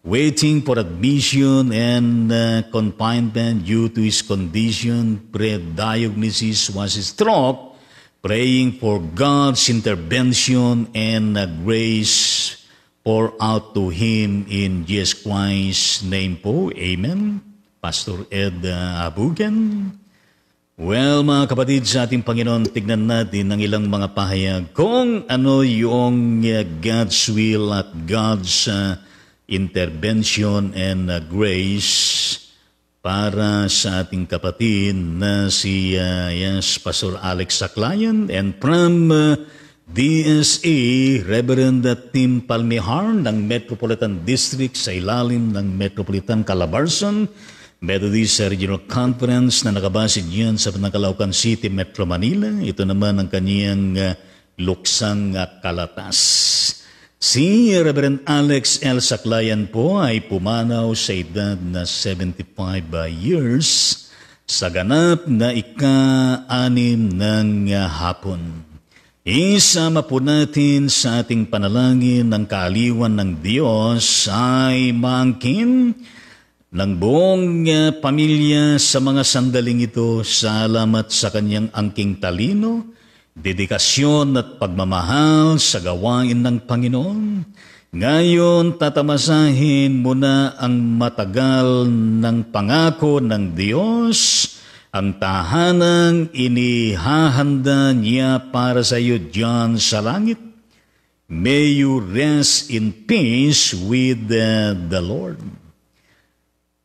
waiting for admission and uh, confinement due to his condition, pre-diagnosis was stroke, praying for God's intervention and uh, grace pour out to him in Jesus Christ's name po. Amen. Pastor Ed uh, Abugan. Well, mga kapatid, sa ating Panginoon, tignan natin ang ilang mga pahayag kung ano yung uh, God's will at God's uh, intervention and uh, grace para sa ating kapatid na si uh, yes, Pastor Alex Saklayan and from uh, DSA, Reverend Tim Palmihar ng Metropolitan District sa ilalim ng Metropolitan Calabarzon, Methodist Regional Conference na nakabase diyan sa Panangkalaucan City, Metro Manila. Ito naman ang kaniyang uh, luksang uh, kalatas. Si Reverend Alex L. Saklayan po ay pumanaw sa edad na 75 years sa ganap na ika-anim ng hapon. Isama po natin sa ating panalangin ng kaaliwan ng Diyos ay maangkin ng buong eh, pamilya sa mga sandaling ito. sa alamat sa kanyang angking talino, dedikasyon at pagmamahal sa gawain ng Panginoon. Ngayon, tatamasahin mo na ang matagal ng pangako ng Diyos, ang tahanang inihahanda niya para sa iyo John sa langit. May you rest in peace with uh, the Lord.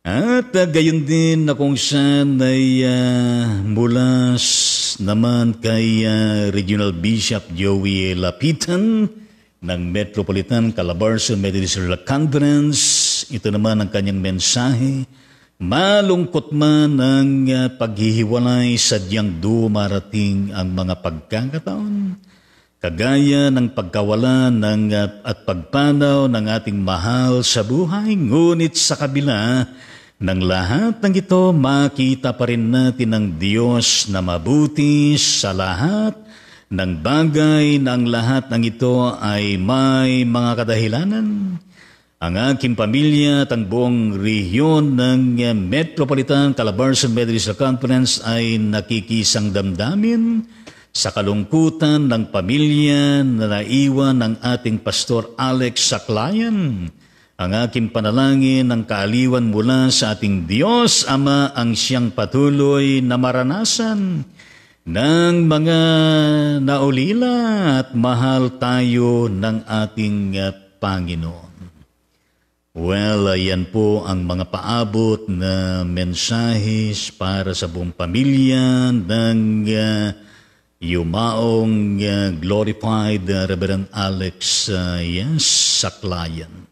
At uh, gayon din na kung saan ay uh, mula sa naman kay uh, Regional Bishop Joey Lapitan ng Metropolitan Calabarzon Methodist Conference. Ito naman ang kanyang mensahe. Malungkot man ang uh, paghihiwalay, sadyang dumarating ang mga pagkakataon. Kagaya ng pagkawala ng, uh, at pagpanaw ng ating mahal sa buhay, ngunit sa kabila, nang lahat ng ito, makita pa rin natin ang Diyos na mabuti sa lahat ng bagay ng lahat ng ito ay may mga kadahilanan. Ang aking pamilya at ang buong rehiyon ng eh, Metropolitan Calabarzon Medresa Conference ay nakikisang damdamin sa kalungkutan ng pamilya na naiwan ng ating Pastor Alex Saklayan. Ang aking panalangin ng kaaliwan mula sa ating Diyos Ama ang siyang patuloy na maranasan ng mga naulila at mahal tayo ng ating eh, Panginoon. Well, ayan po ang mga paabot na mensahis para sa buong pamilya ng uh, yumaong uh, glorified uh, Reverend Alex uh, yes, client.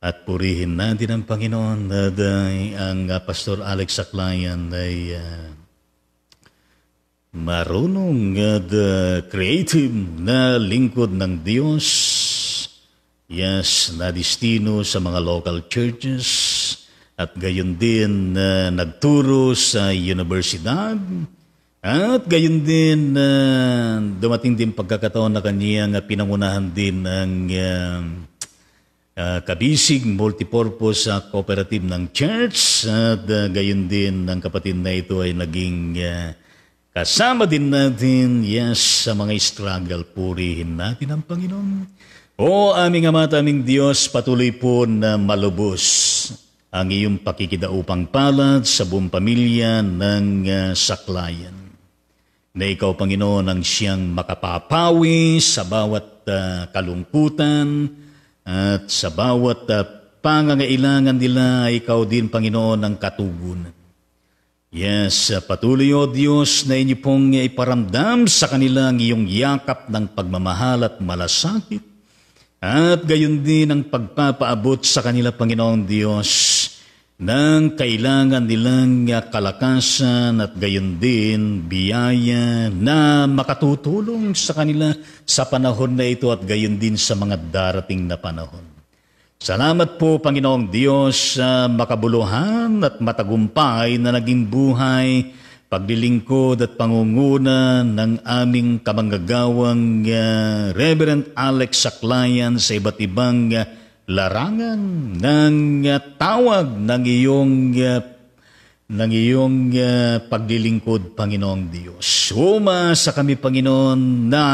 At purihin natin ang Panginoon na day, uh, ang uh, Pastor Alex Saklayan ay uh, marunong at uh, creative na lingkod ng Diyos. Yes, na destino sa mga local churches at gayon din uh, nagturo sa universidad. At gayon din, uh, dumating din pagkakataon na kanyang uh, pinangunahan din ang uh, uh, Kabisig Multipurpose uh, Cooperative ng Church at uh, gayon din ng kapatid na ito ay naging uh, kasama din natin yes sa mga struggle purihin natin ang Panginoon. O aming Ama at aming Diyos, patuloy po na malubos ang iyong pakikidaupang palad sa buong pamilya ng uh, saklayan na ikaw, Panginoon, ang siyang makapapawi sa bawat uh, kalungkutan, at sa bawat ah, pangangailangan nila, ikaw din, Panginoon, ang katugunan. Yes, ah, patuloy o Diyos na inyo pong iparamdam sa kanila ang iyong yakap ng pagmamahal at malasakit at gayon din ang pagpapaabot sa kanila, Panginoong Diyos, nang kailangan nilang kalakasan at gayon din biyaya na makatutulong sa kanila sa panahon na ito at gayon din sa mga darating na panahon. Salamat po Panginoong Diyos sa makabuluhan at matagumpay na naging buhay, paglilingkod at pangunguna ng aming kamanggagawang uh, Reverend Alex Saklayan sa iba't ibang uh, larangan ng uh, tawag ng iyong uh, ng iyong uh, paglilingkod Panginoong Diyos. Suma sa kami Panginoon na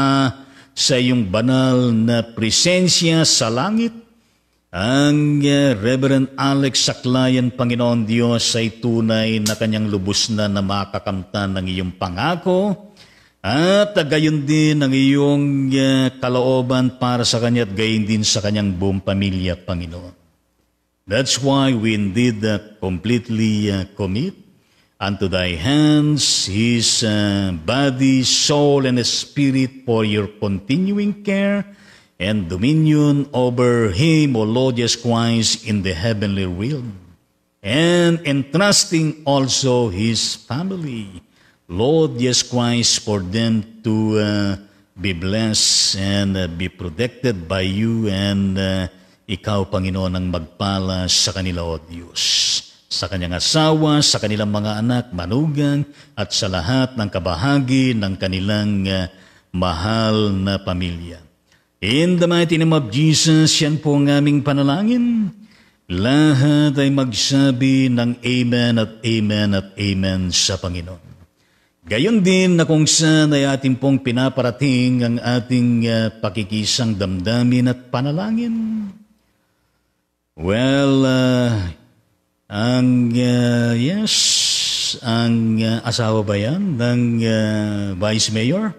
sa iyong banal na presensya sa langit ang uh, Reverend Alex Saklayan Panginoon Diyos ay tunay na kanyang lubos na namakamtan ng iyong pangako at gayon din ang iyong eh, kalooban para sa Kanya at gayon din sa Kanyang buong pamilya, Panginoon. That's why we indeed uh, completely uh, commit unto Thy hands His uh, body, soul, and spirit for Your continuing care and dominion over Him, O Lord Jesus Christ, in the heavenly realm, and entrusting also His family Lord Jesus Christ, for them to uh, be blessed and uh, be protected by you and uh, ikaw, Panginoon, ang magpala sa kanila, O Diyos. Sa kanyang asawa, sa kanilang mga anak, manugang, at sa lahat ng kabahagi ng kanilang uh, mahal na pamilya. In the mighty name of Jesus, yan po ang aming panalangin. Lahat ay magsabi ng Amen at Amen at Amen sa Panginoon. Gayon din na kung saan ay ating pong pinaparating ang ating uh, pakikisang damdamin at panalangin. Well, uh, ang uh, yes, ang uh, asawa ba yan ng uh, Vice Mayor?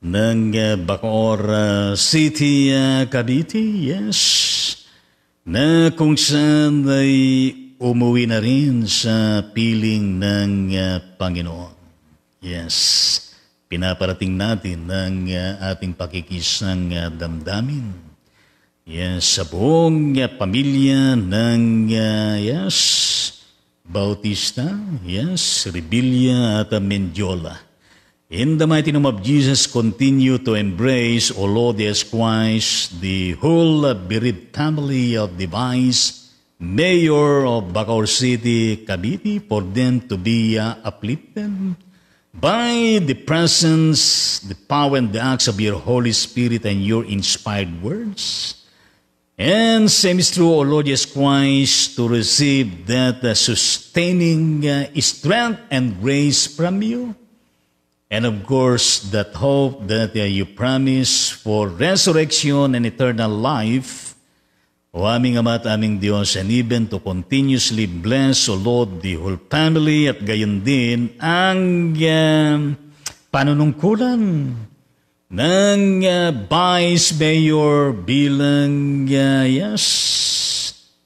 Ng uh, Bacoor uh, City, uh, Cavite? Yes. Na kung saan ay umuwi na rin sa piling ng uh, Panginoon. Yes, pinaparating natin ang uh, ating pakikisang uh, damdamin. Yes, sa buong uh, pamilya ng uh, yes, Bautista, yes, Rebilla at uh, Mendiola. In the mighty name of Jesus, continue to embrace, O Lord Jesus Christ, the whole bereaved family of divine mayor of Bacoor City, Cavite, for them to be uh, uplifted by the presence, the power, and the acts of your Holy Spirit and your inspired words. And same is true, O Lord Jesus Christ, to receive that uh, sustaining uh, strength and grace from you. And of course, that hope that uh, you promise for resurrection and eternal life o aming Ama at aming Diyos, and even to continuously bless, O Lord, the whole family at gayon din ang uh, panunungkulan ng uh, Vice Mayor bilang, uh, yes,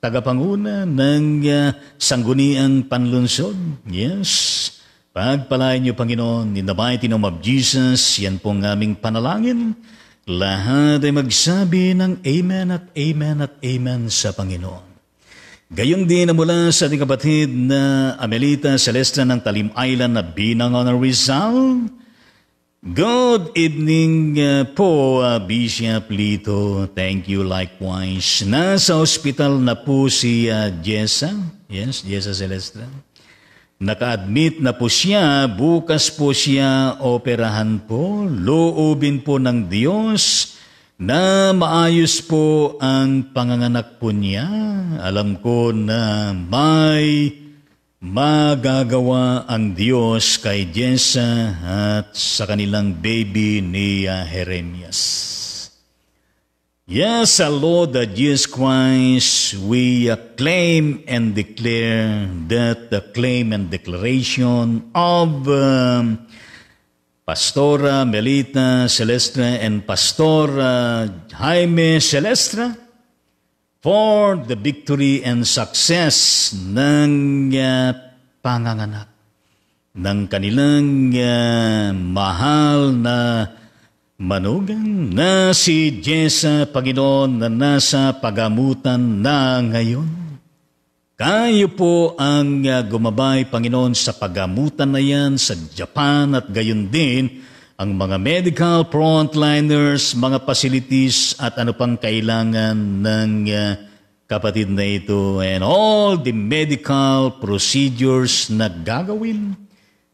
tagapanguna ng uh, sangguniang panlunsod. Yes. Pagpalain niyo, Panginoon, in the mighty name of Jesus, yan pong aming panalangin lahat ay magsabi ng Amen at Amen at Amen sa Panginoon. Gayon din na mula sa ating kapatid na Amelita Celestia ng Talim Island na Binangon Rizal, Good evening uh, po, uh, Bishop Lito. Thank you likewise. Nasa ospital na po si uh, Jessa. Yes, Jessa Celestia. Naka-admit na po siya, bukas po siya operahan po, loobin po ng Diyos na maayos po ang panganganak po niya. Alam ko na may magagawa ang Diyos kay Jessa at sa kanilang baby ni Jeremias. Yes, our Lord that Jesus Christ, we acclaim uh, and declare that the claim and declaration of um, Pastora Melita Celestra and Pastora Jaime Celestra for the victory and success ng uh, panganganak ng kanilang uh, mahal na Manugang na si Jessa Paginoon na nasa pagamutan na ngayon. Kayo po ang ah, gumabay Panginoon sa pagamutan na yan sa Japan at gayon din ang mga medical frontliners, mga facilities at ano pang kailangan ng uh, kapatid na ito and all the medical procedures na gagawin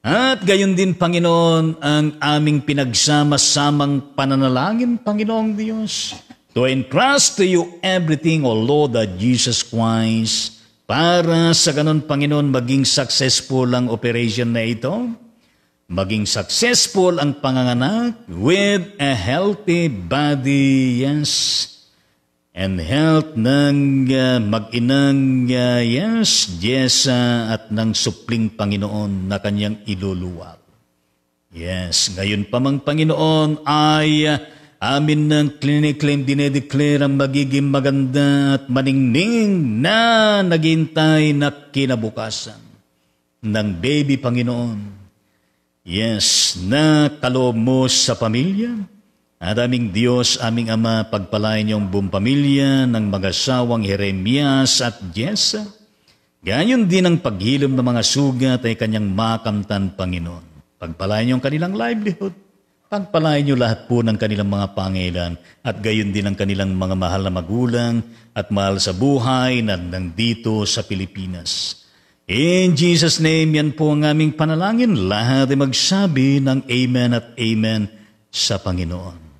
at gayon din, Panginoon, ang aming pinagsama-samang pananalangin, Panginoong Diyos, to entrust to you everything, O Lord, that Jesus Christ, para sa ganun, Panginoon, maging successful ang operation na ito, maging successful ang panganganak with a healthy body, yes, and health ng uh, ah, mag-inang uh, Yes, Jessa at ng supling Panginoon na kanyang iluluwag. Yes, ngayon pa mang Panginoon ay uh, amin ng cliniclaim dinedeclare ang magiging maganda at maningning na naghintay na kinabukasan ng baby Panginoon. Yes, na kalomos sa pamilya, at aming Diyos, aming Ama, pagpalain niyong buong pamilya ng mag-asawang Jeremias at Jessa. Gayon din ang paghilom ng mga sugat ay kanyang makamtan, Panginoon. Pagpalain niyong kanilang livelihood. Pagpalain niyo lahat po ng kanilang mga pangailan at gayon din ang kanilang mga mahal na magulang at mahal sa buhay na nandito sa Pilipinas. In Jesus' name, yan po ang aming panalangin. Lahat ay magsabi ng Amen at Amen sa Panginoon.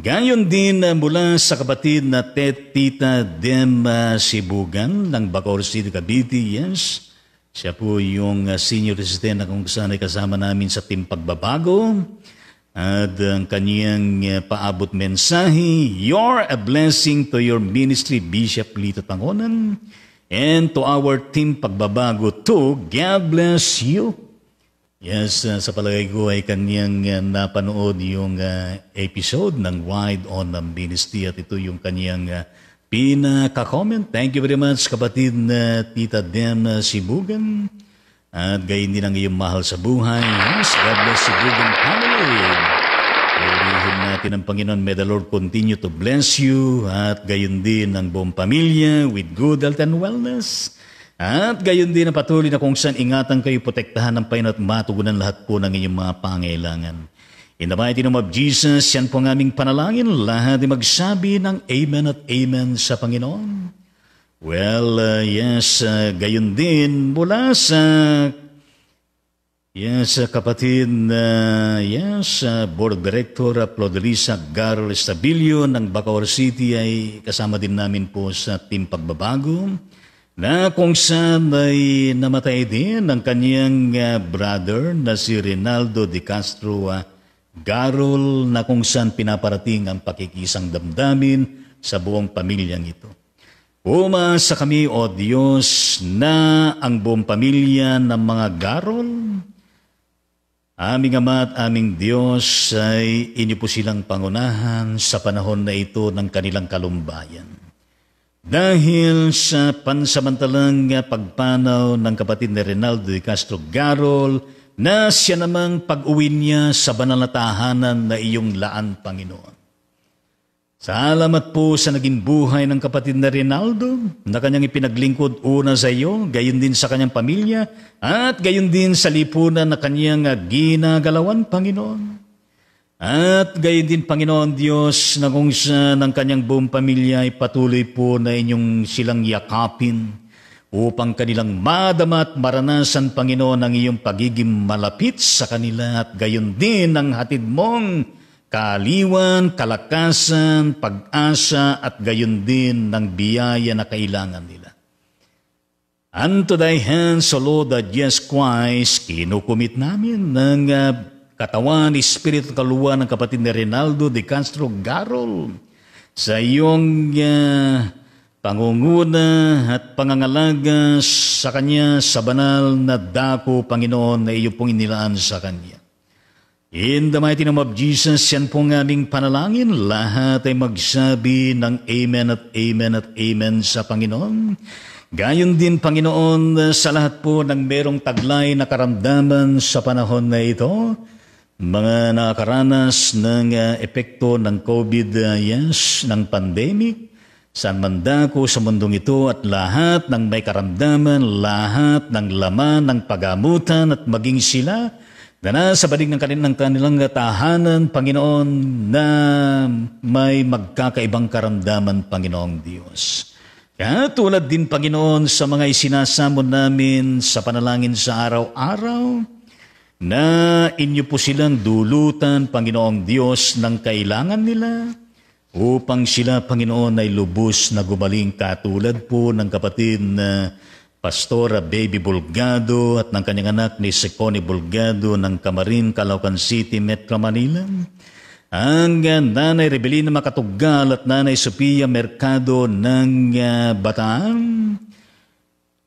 Gayon din ah, mula sa kabatid na Tet Tita Dem ah, Sibugan ng Bacoor City, Cavite, yes. Siya po yung uh, senior resident na kung saan ay kasama namin sa Team Pagbabago. At ang kaniyang paabot mensahe, You're a blessing to your ministry, Bishop Lito Tangonan, and to our Team Pagbabago too. God bless you. Yes, uh, sa palagay ko ay kaniyang uh, napanood yung uh, episode ng Wide on the Ministry at ito yung kaniyang uh, pinaka-comment. Thank you very much kapatid na uh, Tita Dem uh, Sibugan at gayon din ang iyong mahal sa buhay. Yes, God bless Sibugan family. Purihin natin ang Panginoon. May the Lord continue to bless you at gayon din ang buong pamilya with good health and wellness. At gayon din na patuloy na kung saan ingatan kayo protektahan ng Panginoon at matugunan lahat po ng inyong mga pangailangan. In the mighty name of Jesus, yan po ang aming panalangin. Lahat ay magsabi ng Amen at Amen sa Panginoon. Well, uh, yes, uh, gayon din mula sa Yes, uh, kapatid, uh, yes, uh, Board Director uh, Plodelisa Garol Estabilio ng Bacoor City ay kasama din namin po sa Team Pagbabago na kung saan ay namatay din ang kanyang uh, ah, brother na si Rinaldo de Castro uh, Garol na kung saan pinaparating ang pakikisang damdamin sa buong pamilyang ito. Umaasa kami, O Diyos, na ang buong pamilya ng mga Garol, aming Ama at aming Diyos, ay inyo po silang pangunahan sa panahon na ito ng kanilang kalumbayan. Dahil sa pansamantalang pagpanaw ng kapatid ni Rinaldo de Castro Garol na siya namang pag-uwi niya sa banal na tahanan na iyong laan, Panginoon. Salamat po sa naging buhay ng kapatid na Rinaldo na kanyang ipinaglingkod una sa iyo, gayon din sa kanyang pamilya, at gayon din sa lipunan na kanyang ginagalawan, Panginoon. At gayon din Panginoon Diyos na kung sa ng kanyang buong pamilya ay patuloy po na inyong silang yakapin upang kanilang madama at maranasan Panginoon ang iyong pagiging malapit sa kanila at gayon din ang hatid mong kaliwan, kalakasan, pag-asa at gayon din ng biyaya na kailangan nila. Unto thy hands, O Lord, that yes, Christ, kinukumit namin ng uh, katawan, espiritu, kaluwa ng kapatid ni Rinaldo de Castro Garol sa iyong uh, pangunguna at pangangalaga sa Kanya sa banal na dako, Panginoon, na iyo pong inilaan sa Kanya. In the mighty name of Jesus, yan po ang aming panalangin. Lahat ay magsabi ng Amen at Amen at Amen sa Panginoon. Gayon din, Panginoon, sa lahat po ng merong taglay na karamdaman sa panahon na ito, mga nakakaranas ng uh, epekto ng COVID, uh, yes, ng pandemic, saan man dako sa mundong ito at lahat ng may karamdaman, lahat ng laman ng pagamutan at maging sila na nasa balik ng kanilang, kanilang tahanan, Panginoon, na may magkakaibang karamdaman, Panginoong Diyos. Kaya tulad din, Panginoon, sa mga isinasamo namin sa panalangin sa araw-araw, na inyo po silang dulutan, Panginoong Diyos, ng kailangan nila upang sila, Panginoon, ay lubos na gumaling katulad po ng kapatid na Pastora Baby Bulgado at ng kanyang anak ni Seconi Bulgado ng Camarin, Calaucan City, Metro Manila. Ang uh, Nanay Rebelina Makatugal at Nanay Sophia Mercado ng uh, Bataan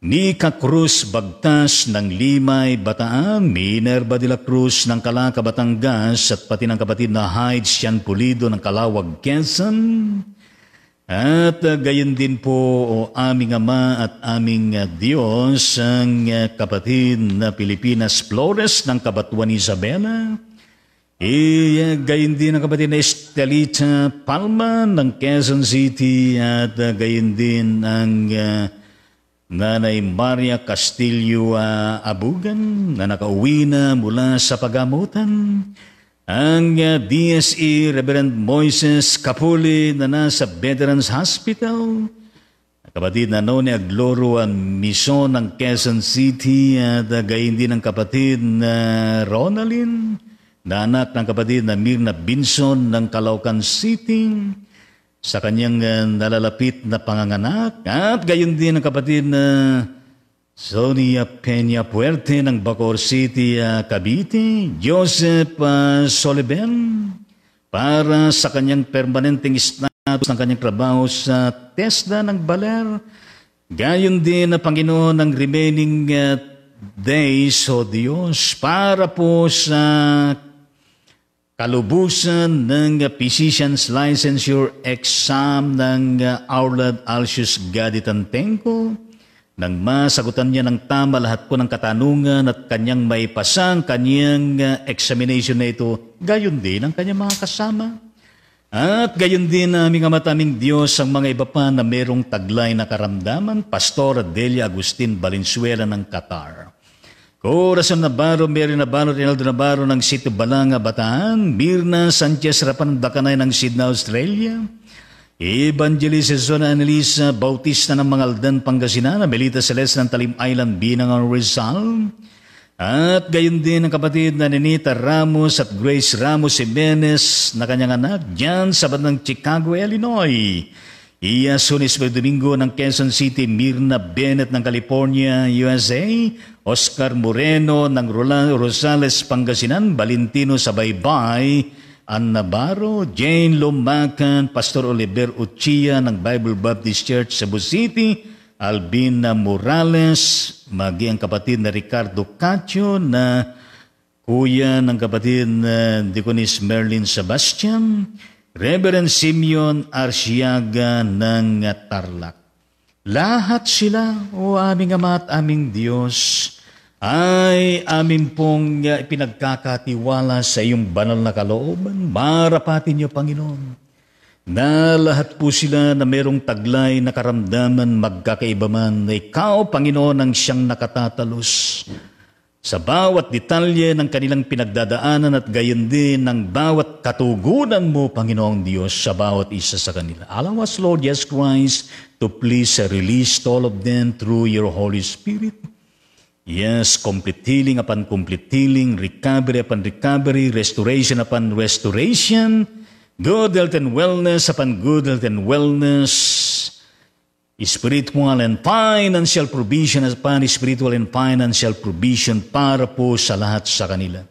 ni Kakrus Bagtas ng Limay, Bataan, Minerva de la Cruz ng Kala, Batangas, at pati ng kapatid na Hyde Sian Pulido ng Kalawag, Quezon. At uh, gayon din po o aming Ama at aming uh, Diyos ang uh, kapatid na Pilipinas Flores ng Kabatuan Isabela. E uh, gayon din ang kapatid na Estelita Palma ng Quezon City at uh, gayon din ang uh, Nanay Maria Castillo uh, Abugan na nakauwi na mula sa pagamutan. Ang uh, ah, DSE Reverend Moises Capuli na nasa Veterans Hospital. Kapatid na noon ni Agloro ang ah, misyon ng Quezon City at uh, gayon din ang kapatid na uh, Ronaldin na anak ng kapatid na Mirna Binson ng Calaucan City sa kanyang eh, nalalapit na panganganak at gayon din ang kapatid na Sonia Peña Puerte ng Bacor City, ah, Cavite, Joseph uh, Soliben para sa kanyang permanenteng status ng kanyang trabaho sa TESDA ng Baler. Gayon din na Panginoon ng remaining ah, days, O oh Diyos, para po sa kalubusan ng Physician's Licensure Exam ng Aulad Alcius Gaditantenko. Nang masagutan niya ng tama lahat po ng katanungan at kanyang may pasang kanyang uh, examination na ito, gayon din ang kanyang mga kasama. At gayon din uh, aming ama aming Diyos ang mga iba pa na merong taglay na karamdaman, Pastor Delia Agustin Balinsuela ng Qatar. Orasan Navarro, Mary Navarro, Rinaldo Navarro ng Sito Balanga, Bataan, Mirna Sanchez Rapan Dakanay ng Sydney, Australia, Evangelista Zona Anelisa Bautista ng Mangaldan, Pangasinan, Melita Celeste ng Talim Island, Binangon, Rizal, at gayon din ang kapatid na Ninita Ramos at Grace Ramos Jimenez na kanyang anak dyan sa bandang Chicago, Illinois. Iasun Ismael Domingo ng Quezon City, Mirna Bennett ng California, USA, Oscar Moreno ng Rosales, Pangasinan, Valentino Sabaybay, Anna Baro, Jane Lumacan, Pastor Oliver Uchia ng Bible Baptist Church, Cebu City, Albina Morales, magi ang kapatid na Ricardo Cacho na kuya ng kapatid na Deaconess Merlin Sebastian, Reverend Simeon Arsiaga ng Tarlac. Lahat sila, o aming Ama at aming Diyos, ay amin pong uh, pinagkakatiwala sa iyong banal na kalooban. Marapatin niyo, Panginoon, na lahat po sila na merong taglay na karamdaman, magkakaiba man, na ikaw, Panginoon, ang siyang nakatatalos sa bawat detalye ng kanilang pinagdadaanan at gayon din ng bawat katugunan mo, Panginoong Diyos, sa bawat isa sa kanila. Allow us, Lord Jesus Christ, to please release all of them through your Holy Spirit. Yes, complete healing upon complete healing, recovery upon recovery, restoration upon restoration, good health and wellness upon good health and wellness, spiritual and financial provision as pan-spiritual and financial provision para po sa lahat sa kanila.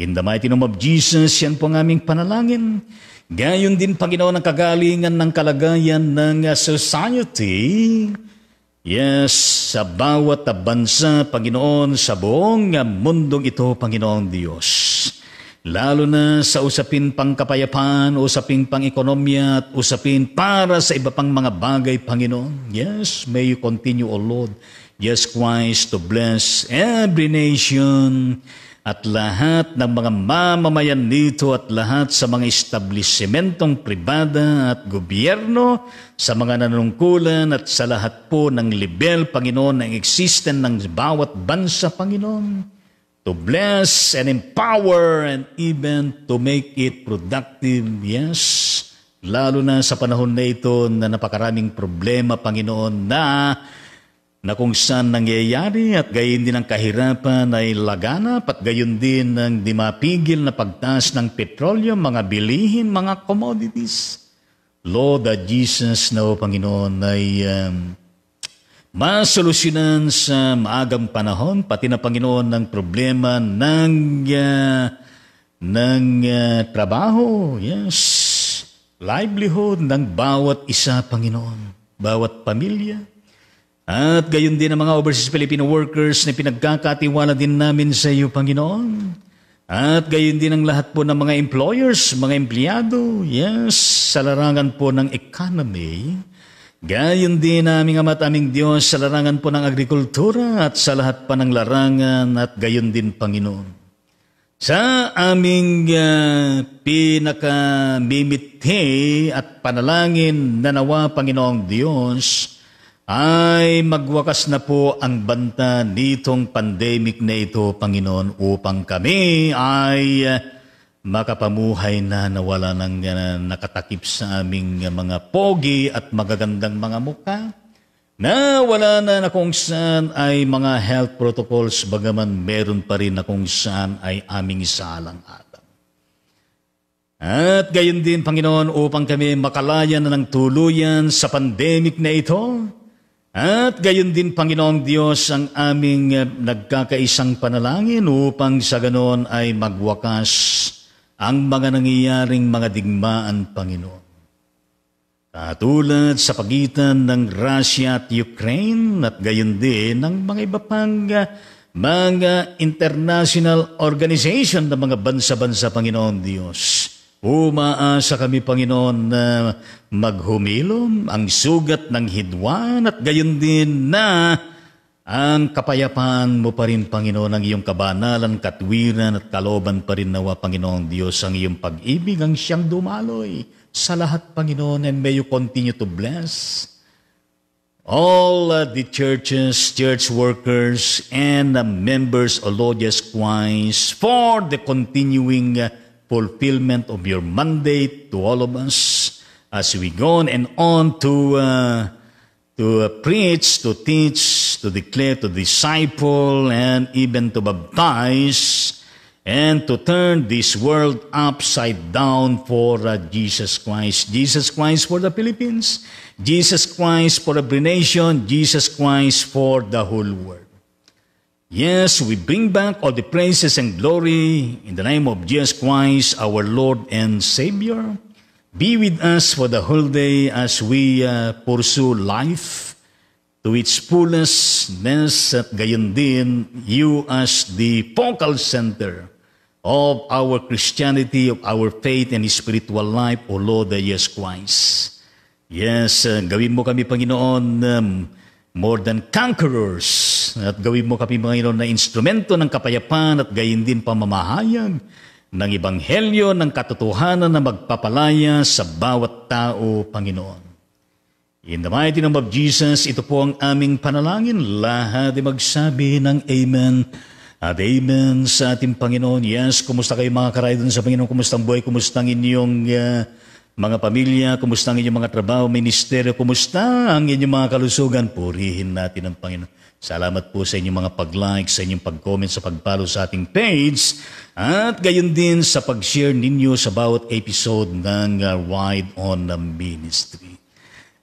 In the mighty name of Jesus, yan po ang aming panalangin. Gayon din, Panginoon, ang kagalingan ng kalagayan ng uh, society. Yes, sa bawat bansa, Panginoon, sa buong uh, mundong ito, Panginoon Diyos lalo na sa usapin pang kapayapaan, usapin pang ekonomiya at usapin para sa iba pang mga bagay, Panginoon. Yes, may you continue, O Lord, yes, Christ, to bless every nation at lahat ng mga mamamayan nito at lahat sa mga establishmentong pribada at gobyerno, sa mga nanungkulan at sa lahat po ng level, Panginoon, ng existent ng bawat bansa, Panginoon to bless and empower and even to make it productive. Yes, lalo na sa panahon na ito na napakaraming problema, Panginoon, na na kung saan nangyayari at gayon din ang kahirapan ay laganap at gayon din ang di mapigil na pagtaas ng petrolyo, mga bilihin, mga commodities. Lord, that uh, Jesus na o Panginoon ay um, masolusyonan sa maagang panahon, pati na Panginoon ng problema ng, uh, ng uh, trabaho, yes, livelihood ng bawat isa, Panginoon, bawat pamilya. At gayon din ang mga overseas Filipino workers na pinagkakatiwala din namin sa iyo, Panginoon. At gayon din ang lahat po ng mga employers, mga empleyado, yes, sa larangan po ng economy, Gayon din aming Ama't aming Diyos sa larangan po ng agrikultura at sa lahat pa ng larangan at gayon din Panginoon. Sa aming uh, ah, pinakamimithi at panalangin na nawa Panginoong Diyos ay magwakas na po ang banta nitong pandemic na ito Panginoon upang kami ay uh, makapamuhay na nawala ng uh, nakatakip sa aming uh, mga pogi at magagandang mga mukha, na wala na na kung saan ay mga health protocols bagaman meron pa rin na kung saan ay aming salang alam. At gayon din, Panginoon, upang kami makalaya na ng tuluyan sa pandemic na ito, at gayon din, Panginoong Diyos, ang aming uh, nagkakaisang panalangin upang sa ganoon ay magwakas ang mga nangyayaring mga digmaan, Panginoon. Katulad sa pagitan ng Russia at Ukraine at gayon din ng mga iba pang ah, mga international organization ng mga bansa-bansa, Panginoon Diyos. Umaasa kami, Panginoon, na maghumilom ang sugat ng hidwaan at gayon din na ang kapayapaan mo pa rin, Panginoon, ang iyong kabanalan, katwiran at kaloban pa rin nawa, Panginoong Diyos, ang iyong pag-ibig ang siyang dumaloy sa lahat, Panginoon, and may you continue to bless all uh, the churches, church workers, and uh, members of Lord Jesus Christ for the continuing uh, fulfillment of your mandate to all of us as we go on and on to, uh, to uh, preach, to teach, to declare to disciple and even to baptize and to turn this world upside down for uh, Jesus Christ. Jesus Christ for the Philippines, Jesus Christ for every nation, Jesus Christ for the whole world. Yes, we bring back all the praises and glory in the name of Jesus Christ, our Lord and Savior. Be with us for the whole day as we uh, pursue life to its fullness at gayon din you as the focal center of our Christianity, of our faith and spiritual life, O Lord Jesus Christ. Yes, uh, gawin mo kami, Panginoon, um, more than conquerors. At gawin mo kami, Panginoon, na instrumento ng kapayapaan at gayon din pamamahayag ng Ebanghelyo ng katotohanan na magpapalaya sa bawat tao, Panginoon. In the mighty name of Jesus, ito po ang aming panalangin. Lahat ay magsabi ng Amen at Amen sa ating Panginoon. Yes, kumusta kayo mga karaydon sa Panginoon? Kumusta ang buhay? Kumusta ang inyong uh, mga pamilya? Kumusta ang inyong mga trabaho, ministeryo? Kumusta ang inyong mga kalusugan? Purihin natin ang Panginoon. Salamat po sa inyong mga pag-like, sa inyong pag-comment, sa pag-follow sa ating page. At gayon din sa pag-share ninyo sa bawat episode ng uh, Wide on the Ministry.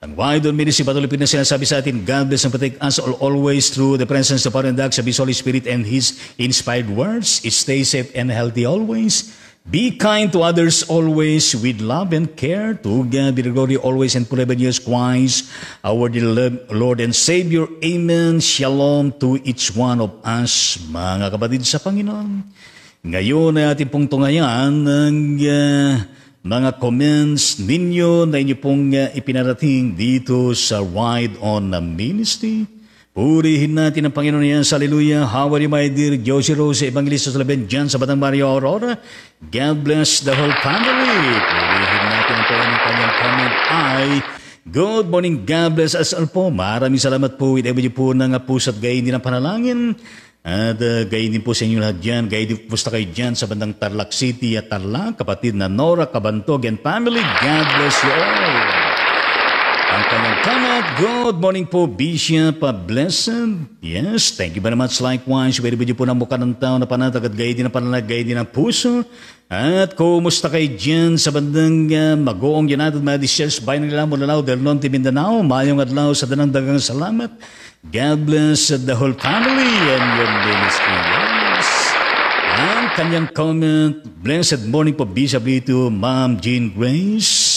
Ang mga idol ministry patuloy na sinasabi sa atin, God bless and protect us all always through the presence of our and sa Holy Spirit and His inspired words. Stay safe and healthy always. Be kind to others always with love and care. To God be the glory always and forever years Christ, our beloved Lord and Savior. Amen. Shalom to each one of us, mga kapatid sa Panginoon. Ngayon ay ating pong tungayan ng... Uh, mga comments ninyo na inyo pong eh, ipinarating dito sa Ride on the Ministry. Purihin natin ang Panginoon niya. Hallelujah. How are you, my dear Josie Rose, Evangelista Salaben, sa Batang Mario Aurora? God bless the whole family. Purihin natin po ang kanyang comment ay Good morning, God bless us all po. Maraming salamat po with every po ng pusat gayon din ang panalangin. At uh, din po sa inyo lahat dyan. Gayin po sa kayo dyan sa bandang Tarlac City at Tarlac, kapatid na Nora Kabantog and family. God bless you all. Ang kanyang kamat, good morning po, Bishop uh, Blessed. Yes, thank you very much. Likewise, pwede po po ng mukha ng tao na panatag at gayin din ang panalag, gayin din ang puso at kumusta kay Jen sa bandang uh, Magoong United Medicines Bayan ng Ilamo Lanao del Norte Mindanao Mayong adlaw sa tanang dagang salamat God bless the whole family and your ministry yes. Ang kanyang comment Blessed morning po Bishop to Ma'am Jean Grace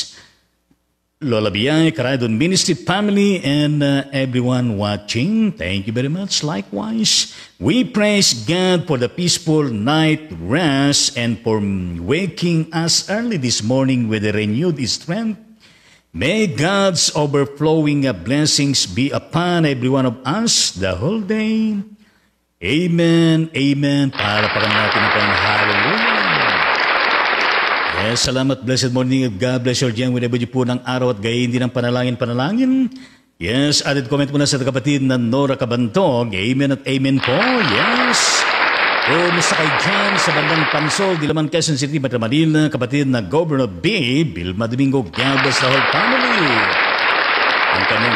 Lola Biyay, Karaydon Ministry family, and uh, everyone watching, thank you very much. Likewise, we praise God for the peaceful night rest and for waking us early this morning with a renewed strength. May God's overflowing blessings be upon every one of us the whole day. Amen, amen. Para pa natin ang hallelujah. Yes, salamat. Blessed morning of God. Bless your day. Whenever you po ng araw at gayon din ang panalangin-panalangin. Yes, added comment muna sa kapatid na Nora Kabantog. Amen at amen po. Yes. O Mr. Kay Jan, sa bandang Pansol, Dilaman, Quezon City, Manila, kapatid na Governor B. Bilma Domingo, God bless the whole family.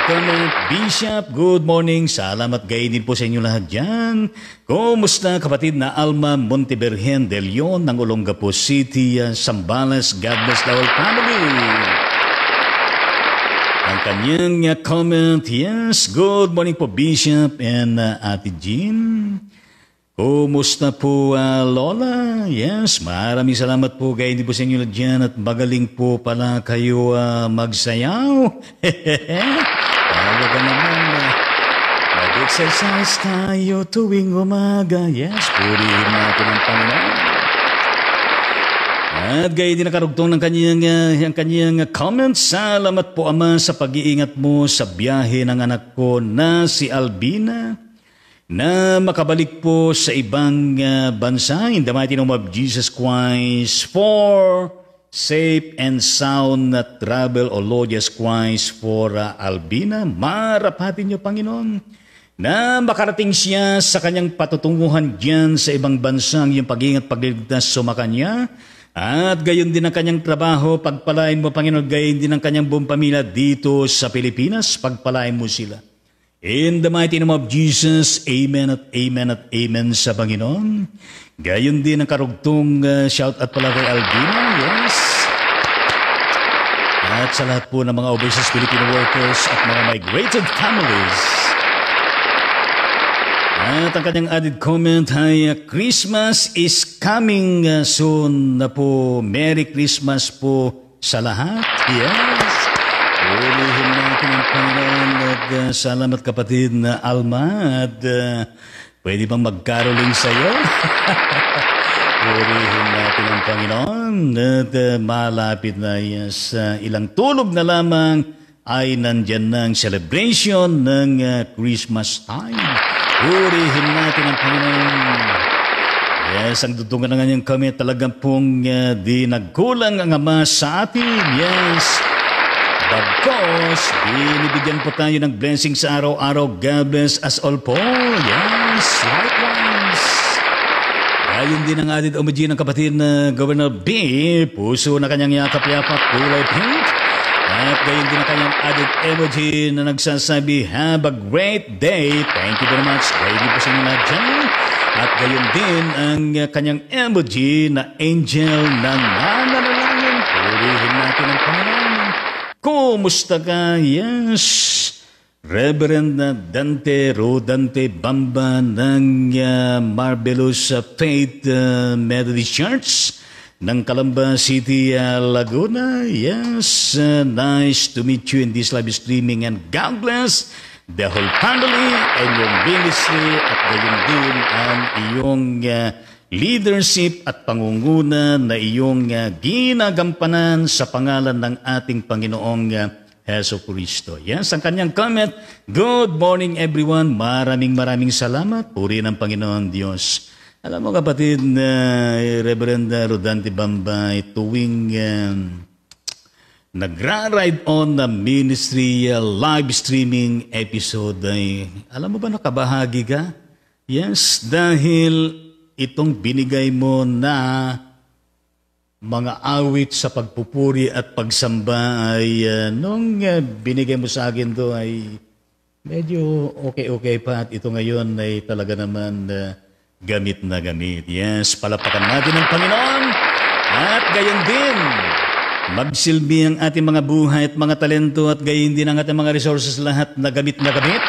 Lieutenant Bishop, good morning. Salamat gainin po sa inyo lahat dyan. Kumusta kapatid na Alma Montevergen de Leon ng Olongapo City, ah, Sambales, God bless the whole family. Ang kanyang ah, comment, yes, good morning po Bishop and uh, Ate Jean. Kumusta po uh, Lola? Yes, maraming salamat po kay hindi po sa inyo na dyan at magaling po pala kayo uh, magsayaw. [LAUGHS] Talaga naman na eh. mag-exercise tayo tuwing umaga. Yes, purihin natin ang Panginoon. At gayon din nakarugtong ng kanyang, eh, ang kanyang comments. Salamat po Ama sa pag-iingat mo sa biyahe ng anak ko na si Albina na makabalik po sa ibang uh, bansa in the mighty name of Jesus Christ for safe and sound na travel, O Lord Jesus Christ, for uh, Albina. Marapatin niyo, Panginoon, na makarating siya sa kanyang patutunguhan diyan sa ibang bansa ang iyong pag pagligtas pagliligtas, sumakanya. At gayon din ang kanyang trabaho, pagpalain mo, Panginoon, gayon din ang kanyang buong pamilya dito sa Pilipinas, pagpalain mo sila. In the mighty name of Jesus, Amen at Amen at Amen sa Panginoon. Gayon din ang karugtong uh, shout out pala kay Albino. Yes. At sa lahat po ng mga overseas Filipino workers at mga migrated families. At ang kanyang added comment ay uh, Christmas is coming uh, soon na po. Merry Christmas po sa lahat. Yes. Ulihin natin ang Panginoon at uh, salamat kapatid na Alma at uh, Pwede bang mag-caroling iyo? [LAUGHS] Purihin natin ang Panginoon at uh, malapit na yes, uh, ilang tulog na lamang ay nandyan na ang celebration ng uh, Christmas time. Purihin natin ang Panginoon. Yes, ang dudungan na ngayon kami talagang pong uh, di nagkulang ang Ama sa atin. Yes. But of course, binibigyan po tayo ng blessing sa araw-araw. God bless us all po. Yes, likewise. Ayun din ang atin umuji ng kapatid na Governor B. Puso na kanyang yakap yapak kulay pink. At gayon din ang kanyang added emoji na nagsasabi, Have a great day. Thank you very much. Ready po sa inyo na dyan. At gayon din ang kanyang emoji na angel na nananalangin. Purihin natin ang Panginoon. Kumusta ka? Yes! Reverend Dante Rodante Bamba ng uh, Marvelous Faith uh, Methodist Church ng Calamba City, uh, Laguna. Yes, uh, nice to meet you in this live streaming and God bless the whole family and your ministry at gayon din ang iyong uh, leadership at pangunguna na iyong uh, ginagampanan sa pangalan ng ating Panginoong uh, Kristo. Yes, ang kanyang comment, Good morning everyone, maraming maraming salamat, puri ng Panginoong Diyos. Alam mo kapatid, uh, Reverend ah, Rodante Bambay, eh, tuwing uh, nagra-ride on na ministry uh, live streaming episode ay, alam mo ba nakabahagi ka? Yes, dahil itong binigay mo na mga awit sa pagpupuri at pagsamba ay uh, nung uh, binigay mo sa akin to ay medyo okay-okay pa at ito ngayon ay talaga naman uh, gamit na gamit. Yes, palapakan natin ng Panginoon at gayon din magsilbi ang ating mga buhay at mga talento at gayon din ang ating mga resources lahat na gamit na gamit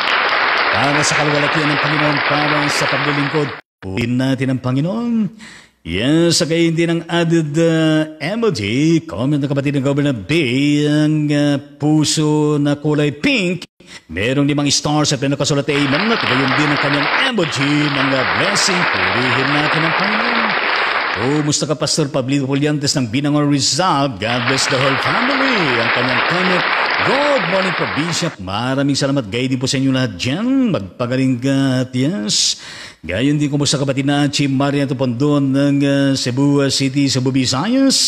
para sa kalwalatian ng Panginoon para sa paglilingkod Punin natin ang Panginoon. Yes, kaya hindi ng added uh, emoji, comment ng kapatid ng Governor B, ang uh, puso na kulay pink. Merong limang stars at pinakasulat ay amen at gayon din ang kanyang emoji ng uh, blessing. Purihin natin ang Panginoon. Kumusta ka, Pastor Pablito Puliantes ng Binangon Rizal? God bless the whole family. Ang kanyang comment, Good morning po, Bishop. Maraming salamat. Gaya din po sa inyo lahat dyan. Magpagaling ka at yes. Gayon din kumusta kapatid na Chim Marian Tupondon ng uh, Cebu City, Cebu Visayas.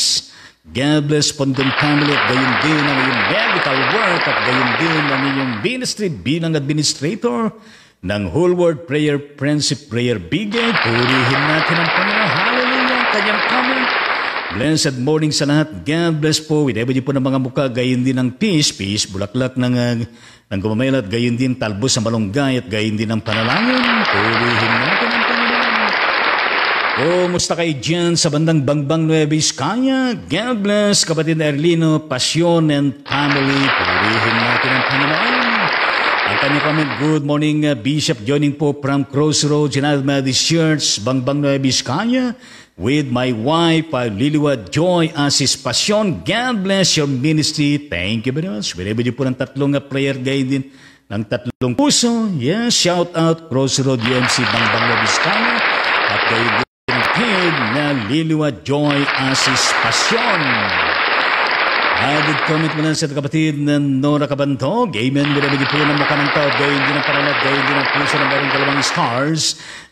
God bless Pondon family at gayon din ang iyong medical work at gayon din ang iyong ministry bilang administrator ng Whole World Prayer Friendship Prayer Bigay. Purihin natin ang Panginoon. Hallelujah! Ang kanyang comment. Blessed morning sa lahat. God bless po. Whenever niyo po ng mga mukha, gayon din ang peace, peace, bulaklak ng uh, ng gumamela at gayon din talbos sa malunggay at gayon din ang panalangin. Tulihin natin ang Panginoon. musta kayo dyan sa bandang Bangbang Nueva Vizcaya? God bless, kapatid Erlino, Passion and Family. Purihin natin ang Panginoon. Ang kanyang comment, good morning, uh, Bishop joining po from Crossroads United Methodist Church, Bangbang Nueva Vizcaya. With my wife, Liliwa Joy Asis Passion. God bless your ministry. Thank you very much. Wherever you po ng tatlong ah, prayer guiding ng tatlong puso. Yes, shout out Crossroad UMC Bangbang Labiscano. At guiding head na Liliwa Joy Asis Passion. Added comment mo lang sa kapatid ng Nora Cabantog. Amen. Binabigay po ng mukha ng tao. Gayun din ang paralat. Gayun din ang puso ng barong dalawang stars.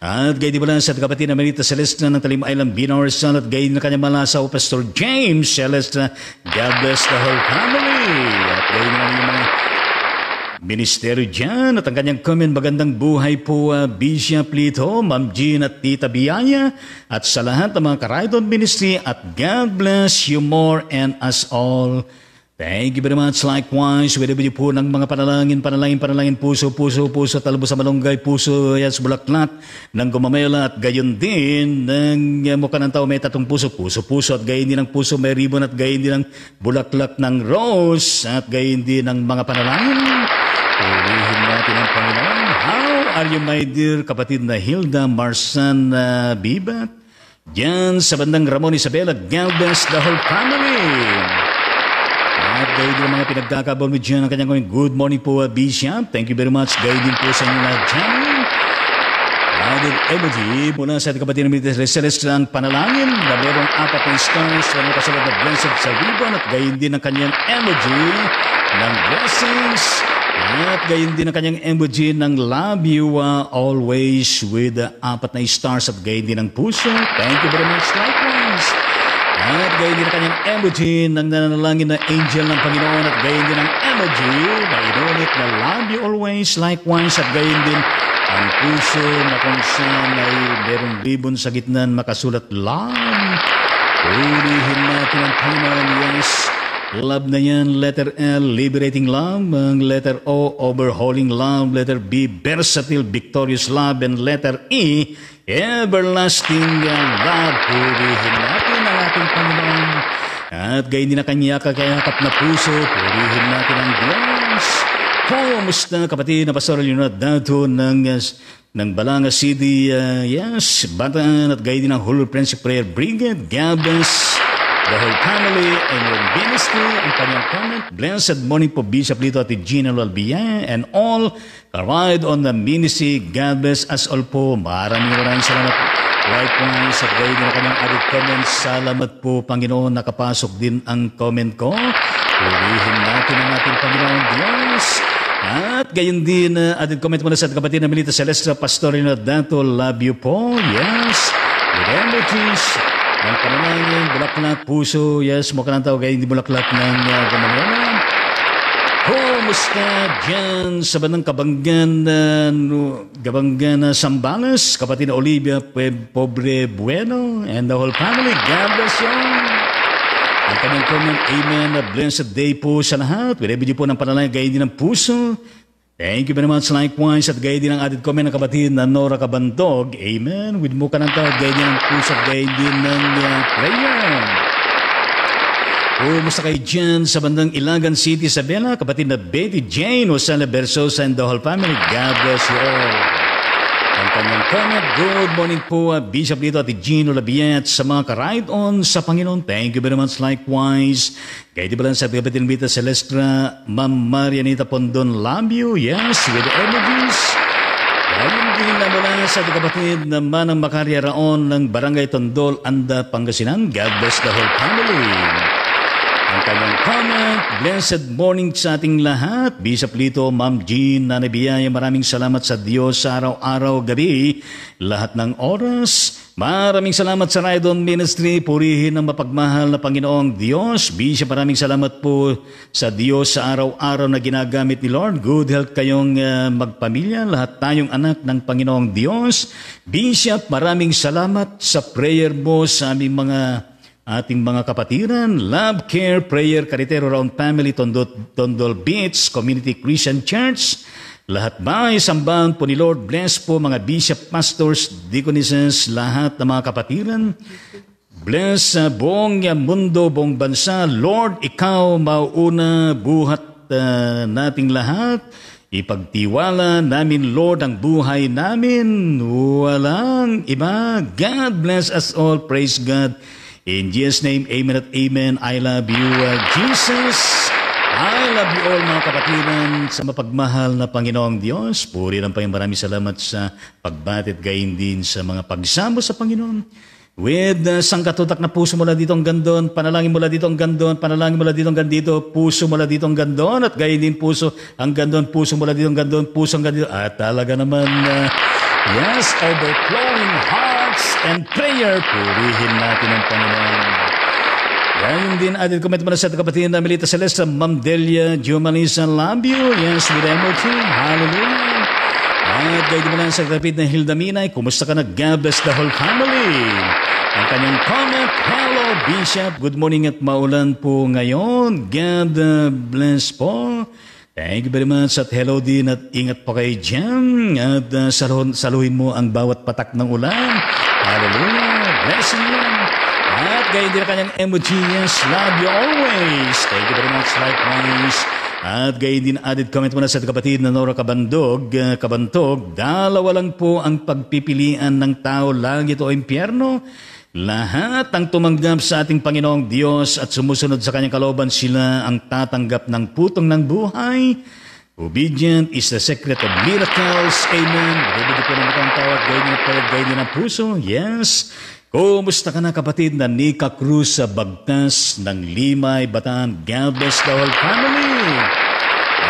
At gayun din mo lang sa kapatid na Melita Celestina ng Talim Island Binar Son. At gayun na kanya malasa o Pastor James Celestina. God bless the whole family. At gayun na mga Ministeryo dyan at ang kanyang comment magandang buhay po uh, ah, Bishop Lito, Ma'am Jean at Tita Biyaya at sa lahat ng mga Karaydon Ministry at God bless you more and us all. Thank you very much. Likewise, with you po ng mga panalangin, panalangin, panalangin, puso, puso, puso, talbo sa malunggay, puso, yes, bulaklat, ng gumamela at gayon din ng eh, mukha ng tao may tatong puso, puso, puso at gayon din ng puso, may ribbon at gayon din ng bulaklat ng rose at gayon din ng mga panalangin. Purihin natin ang Panginoon. How are you, my dear kapatid na Hilda Marsan uh, Bibat? Diyan sa bandang Ramon Isabela Galvez, the whole family. At gayon din mga pinagkakabal mo dyan ang kanyang going. Good morning po, uh, Bishop. Thank you very much. Gayon din po sa inyo na dyan. Added energy mula sa ating kapatid na Mr. Celeste ng Panalangin na merong apat na stars na nakasunod na blessed sa ribbon at gayon din ang kanyang energy ng blessings at gayon din ang kanyang emoji ng love you uh, always with uh, apat na stars at gayon din ang puso. Thank you very much. Likewise. At gayon din ang kanyang emoji ng nananalangin na angel ng Panginoon at gayon din ang emoji na inulit na love you always. Likewise at gayon din ang puso na kung saan ay merong ribbon sa gitna makasulat love. Purihin natin ang Panginoon. Yes. Love na yan, letter L, liberating love. Ang letter O, overhauling love. Letter B, versatile, victorious love. And letter E, everlasting love. Purihin natin ang ating Panginoon. At gayon din na kanya kakayakap na puso. Purihin natin ang Diyos. Kumusta kapatid na Pastor Leonard Dato ng ng Balanga City, uh, yes, Bataan at gayon din ang Holy Friendship Prayer Brigade, Gabas, the whole family, and your ministry, ang kanyang comment. Blessed morning po, Bishop Lito at Gina Lalbian, and all arrived on the ministry. God bless us all po. Maraming maraming salamat po. Likewise, at gayon na kanyang added comments, salamat po, Panginoon, nakapasok din ang comment ko. Purihin natin ang ating Panginoon Diyos. At gayon din, uh, added comment muna sa kapatid na Melita Celestia, Pastorina Dato, love you po. Yes. With energies, ang panalangin, na puso. Yes, makanantaw kayo hindi bulaklak ng uh, gamagaman. Kumusta dyan sa bandang kabanggan na uh, kabanggan na Sambales, kapatid na Olivia Pobre Bueno and the whole family. God bless you. Ang kanyang comment, Amen. Blessed day po sa lahat. Pinibigyo po ng panalangin kayo din ng puso. Thank you very much likewise at gaya din ang added comment ng kapatid na Nora Kabantog. Amen. With mo ka ng tawag, gaya din ang puso at gaya din ng uh, prayer. Kumusta kayo dyan sa bandang Ilagan City, Isabela? Kapatid na Betty Jane, Osala Versosa and the whole family. God bless you all. Kantanyang good morning po, ah, Bishop Lito at Gino Labiet sa mga ka-ride-on sa Panginoon. Thank you very much likewise. Kay di ba sa Kapatid Mita Celestra, Ma'am Marianita Pondon, love you, yes, with energies. Gayon din na mula sa kapatid na Manang Makarya Raon ng Barangay Tondol, Anda, Pangasinan. God bless the whole family. Ang kanyang comment, blessed morning sa ating lahat. Bishop Lito, Ma'am Jean, Nanay Biyaya, maraming salamat sa Diyos sa araw-araw, gabi, lahat ng oras. Maraming salamat sa Rydon Ministry. Purihin ang mapagmahal na Panginoong Diyos. Bishop, maraming salamat po sa Diyos sa araw-araw na ginagamit ni Lord. Good health kayong uh, magpamilya. Lahat tayong anak ng Panginoong Diyos. Bishop, maraming salamat sa prayer mo sa aming mga ating mga kapatiran, Love Care Prayer Caritero Round Family Tondot, Tondol Beach Community Christian Church. Lahat ba ay sambahan po ni Lord? Bless po mga bishop, pastors, deaconesses, lahat ng mga kapatiran. Bless sa ah, buong ah, mundo, buong bansa. Lord, ikaw mauna buhat uh, nating lahat. Ipagtiwala namin, Lord, ang buhay namin. Walang iba. God bless us all. Praise God. In Jesus' name, amen at amen. I love you, uh, Jesus. I love you all mga kapatiran sa mapagmahal na Panginoong Diyos. Puri ng Panginoon, maraming salamat sa pagbatid, gayon din sa mga pagsamo sa Panginoon. With uh, sangkatutak na puso mula dito ang gandon, panalangin mula dito ang gandon, panalangin mula dito ang gandito, puso mula dito ang gandon, at gayon din puso ang gandon, puso mula dito ang gandon, puso ang gandito. At talaga naman, uh, yes, overflowing heart. Thanks and prayer. Purihin natin ang Panginoon. Yan din atin comment muna sa kapatid na Melita Celeste, Ma'am Delia Jumanisa Labio. Yes, with MOT. Hallelujah. At gayon mo lang sa kapatid na Hilda Minay, kumusta ka na? God bless the whole family. Ang kanyang comment, Hello Bishop, good morning at maulan po ngayon. God uh, bless po. Thank you very much at hello din at ingat po kayo dyan at uh, saluhin, saluhin mo ang bawat patak ng ulan. Hallelujah! Blessing you! At gayon din ang kanyang emoji, yes, love you always! Thank you very much, likewise. At gayon din added comment mo na sa kapatid na Nora Kabandog, uh, Kabantog, dalawa lang po ang pagpipilian ng tao, langit o impyerno. Lahat ang tumanggap sa ating Panginoong Diyos at sumusunod sa kanyang kalooban sila ang tatanggap ng putong ng buhay. Obedient is the secret of miracles. Amen. Bibigyan ko ng ang tawad, gayon ng tawad, gayon ng puso. Yes. Kumusta ka na kapatid na Nika Cruz sa Bagtas ng Limay, Bataan, Galvez, the whole family.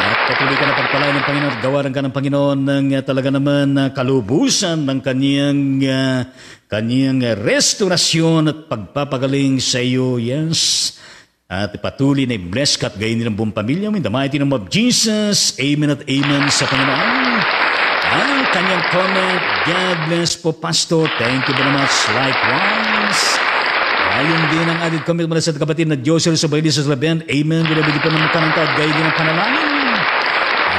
At patuloy ka na pagpalain ng Panginoon at gawaran ka ng Panginoon ng ah, talaga naman uh, kalubusan ng kaniyang, uh, ah, kaniyang restaurasyon at pagpapagaling sa iyo. Yes. At patuloy na i-bless ka at gayon din ang buong pamilya mo. In the mighty name of Jesus. Amen at amen sa Panginoon. Ang kanyang comment, God bless po, Pastor. Thank you very much. Likewise. Ayon din ang added comment mula sa kapatid na Joshua Sobrili sa Slavian. Amen. Binabigyan po ng kanang taat. Gaya din ang panalangin.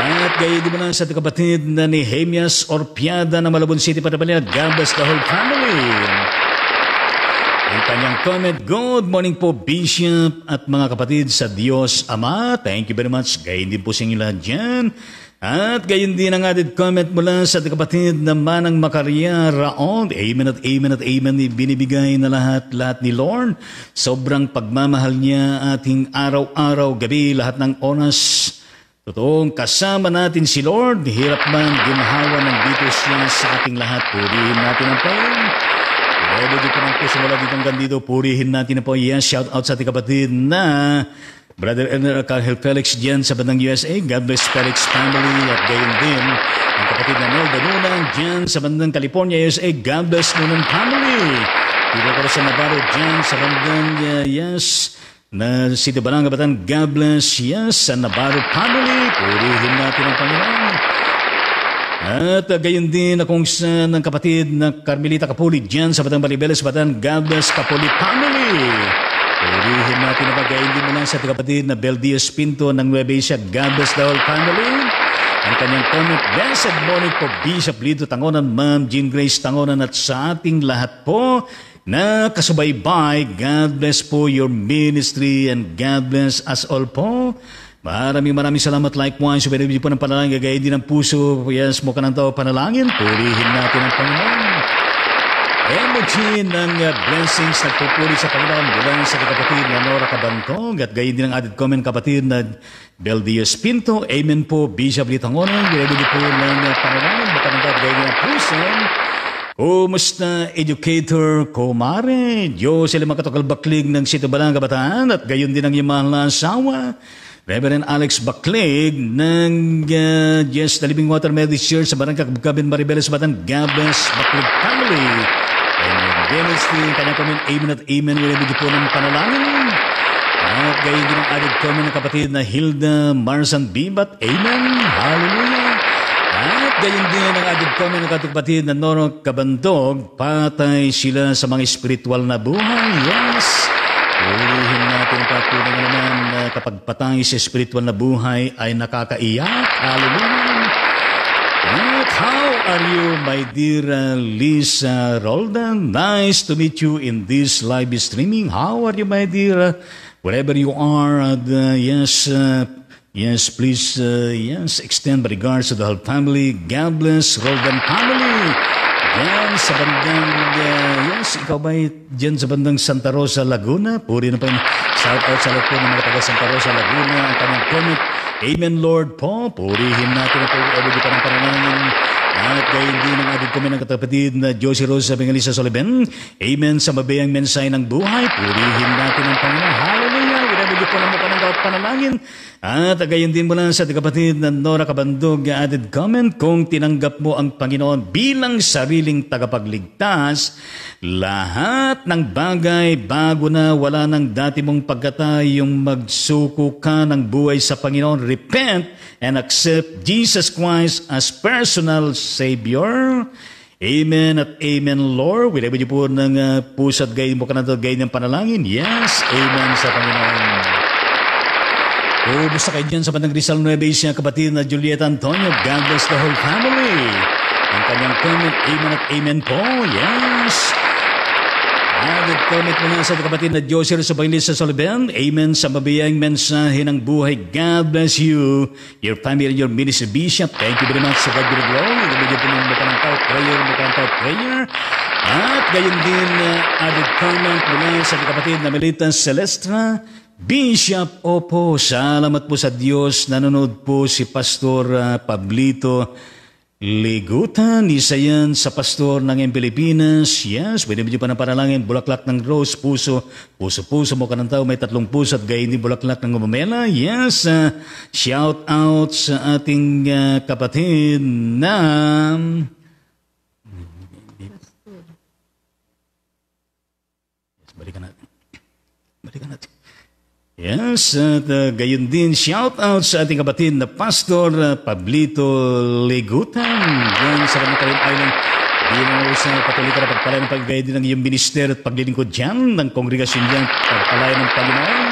At gayo di mo na sa kabatid na ni Hemias Orpiada na Malabon City, Patabalina. God bless the whole family. Ang kanyang comment, Good morning po, Bishop at mga kapatid sa Diyos Ama. Thank you very much. Gayon din po sa inyo lahat dyan. At gayon din ang added comment mula sa kapatid na manang makarya raon. Amen at amen at amen ni binibigay na lahat-lahat ni Lord. Sobrang pagmamahal niya ating araw-araw, gabi, lahat ng oras Totoong kasama natin si Lord, hirap man ginahawa ng bitos niya sa ating lahat. Purihin natin ang Panginoon. Lord, dito ng puso mula dito hanggang dito, purihin natin ang Panginoon. shout out sa ating kapatid na Brother Elner Arcangel Felix dyan sa bandang USA. God bless Felix family at gayon din ang kapatid na Nel Luna dyan sa bandang California, USA. God bless Nunang family. Dito ko sa Navarro dyan sa bandang uh, yes, na si Barangay Batan. God bless yes sa Navarro family. Purihin natin ang Panginoon. At uh, gayon din akong sa, ng kapatid na Carmelita Kapuli dyan sa Batang Balibeles, Batan. God bless Kapuli family. Purihin natin ang pagkain din mula sa kapatid na Beldias Pinto ng Nueva Ecija. God bless the whole family. Ang kanyang comment, blessed morning po Bishop Lito Tangonan, Ma'am Jean Grace Tangonan at sa ating lahat po na kasubaybay. God bless po your ministry and God bless us all po. Maraming maraming salamat likewise. Pwede po ng panalangin, gagayin din ang puso. Yes, mukha ng tao panalangin. Purihin natin ang Panginoon. Emoji ng uh, blessings nagpupuri sa Panginoon bilang sa kapatid na Nora Cabantong at gayon din ang added comment kapatid na Bel Diaz Pinto. Amen po, Bishop Litangonon. Ginagulit po ng uh, Panginoon. Matanong at gayon din ang puso o musta educator ko mare, Diyos sila makatukal baklig ng sito balang kabataan at gayon din ang iyong na asawa. Reverend Alex Baklig ng uh, Yes, Dalibing Water Methodist Church sa Barangay Gabin Maribeles, Batang Gabes, Baklig Family. And Ministry, kanya kami, amen at amen, wala bigyan po ng panalangin. At gayon din ang added kami ng kapatid na Hilda Marsan Bibat, amen, hallelujah gayon din ang agad kami ng katugbatid na Norong Kabantog, patay sila sa mga spiritual na buhay. Yes! Ulihin natin patunay naman na kapag patay sa spiritual na buhay ay nakakaiyak. Hallelujah! And how are you, my dear uh, Lisa Roldan? Nice to meet you in this live streaming. How are you, my dear? Wherever you are, uh, yes, uh, Yes, please, uh, yes, extend my regards to the whole family. God bless Roldan family. Yan, sa bandang, uh, yes, ikaw ba dyan sa bandang Santa Rosa, Laguna? Puri na pa yung shout out sa lahat po ng mga taga Santa Rosa, Laguna. Ang tanong comment, Amen Lord po. Purihin natin na po every pa ng panalangin. At kayo hindi ng ating kami ng katapatid na Josie Rose sa Bengalisa Soliben. Amen sa mabayang mensahe ng buhay. Purihin natin ang Panginoon nagipunan mo ka ng bawat panalangin. At gayon din mo mula sa kapatid na Nora Kabandog added comment kung tinanggap mo ang Panginoon bilang sariling tagapagligtas, lahat ng bagay bago na wala ng dati mong pagkatay yung magsuko ka ng buhay sa Panginoon. Repent and accept Jesus Christ as personal Savior. Amen at amen, Lord. Wilay niyo po ng uh, ah, pusat gayon mo ka na gayon ng panalangin. Yes, amen sa Panginoon. Ubus na kayo dyan sa Bandang Rizal 9, siya kapatid na Juliet Antonio. God bless the whole family. Ang kanyang comment, amen at amen po. Yes. Added comment muna sa kapatid na Josir sa Bailisa Solven. Amen sa mabiyang mensahe ng buhay. God bless you, your family, your ministry. Bishop, thank you very much sa God be the glory. Nabigyan po ng makanantaw prayer, makanantaw prayer. At gayon din, uh, added comment mula sa kapatid na Melita Celestra. Bishop, opo, salamat po sa Diyos. Nanonood po si Pastor uh, Pablito Ligutan, ni yan sa pastor ng M. Pilipinas. Yes, binibigyo pa ng panalangin, bulaklak ng rose, puso, puso-puso mo ka ng tao, may tatlong puso at gayon din bulaklak ng gumamela. Yes, uh, shout out sa ating uh, kapatid na... Yes, balikan natin. Balikan natin. Yes, at uh, gayon din shout out sa ating kapatid na Pastor uh, Pablito Legutan. Yan sa Kamatayon Island. Bilang sa patuloy ka na pagpalay ng pagbigay din ng iyong minister at paglilingkod dyan ng kongregasyon dyan. Pagpalay ng Panginoon.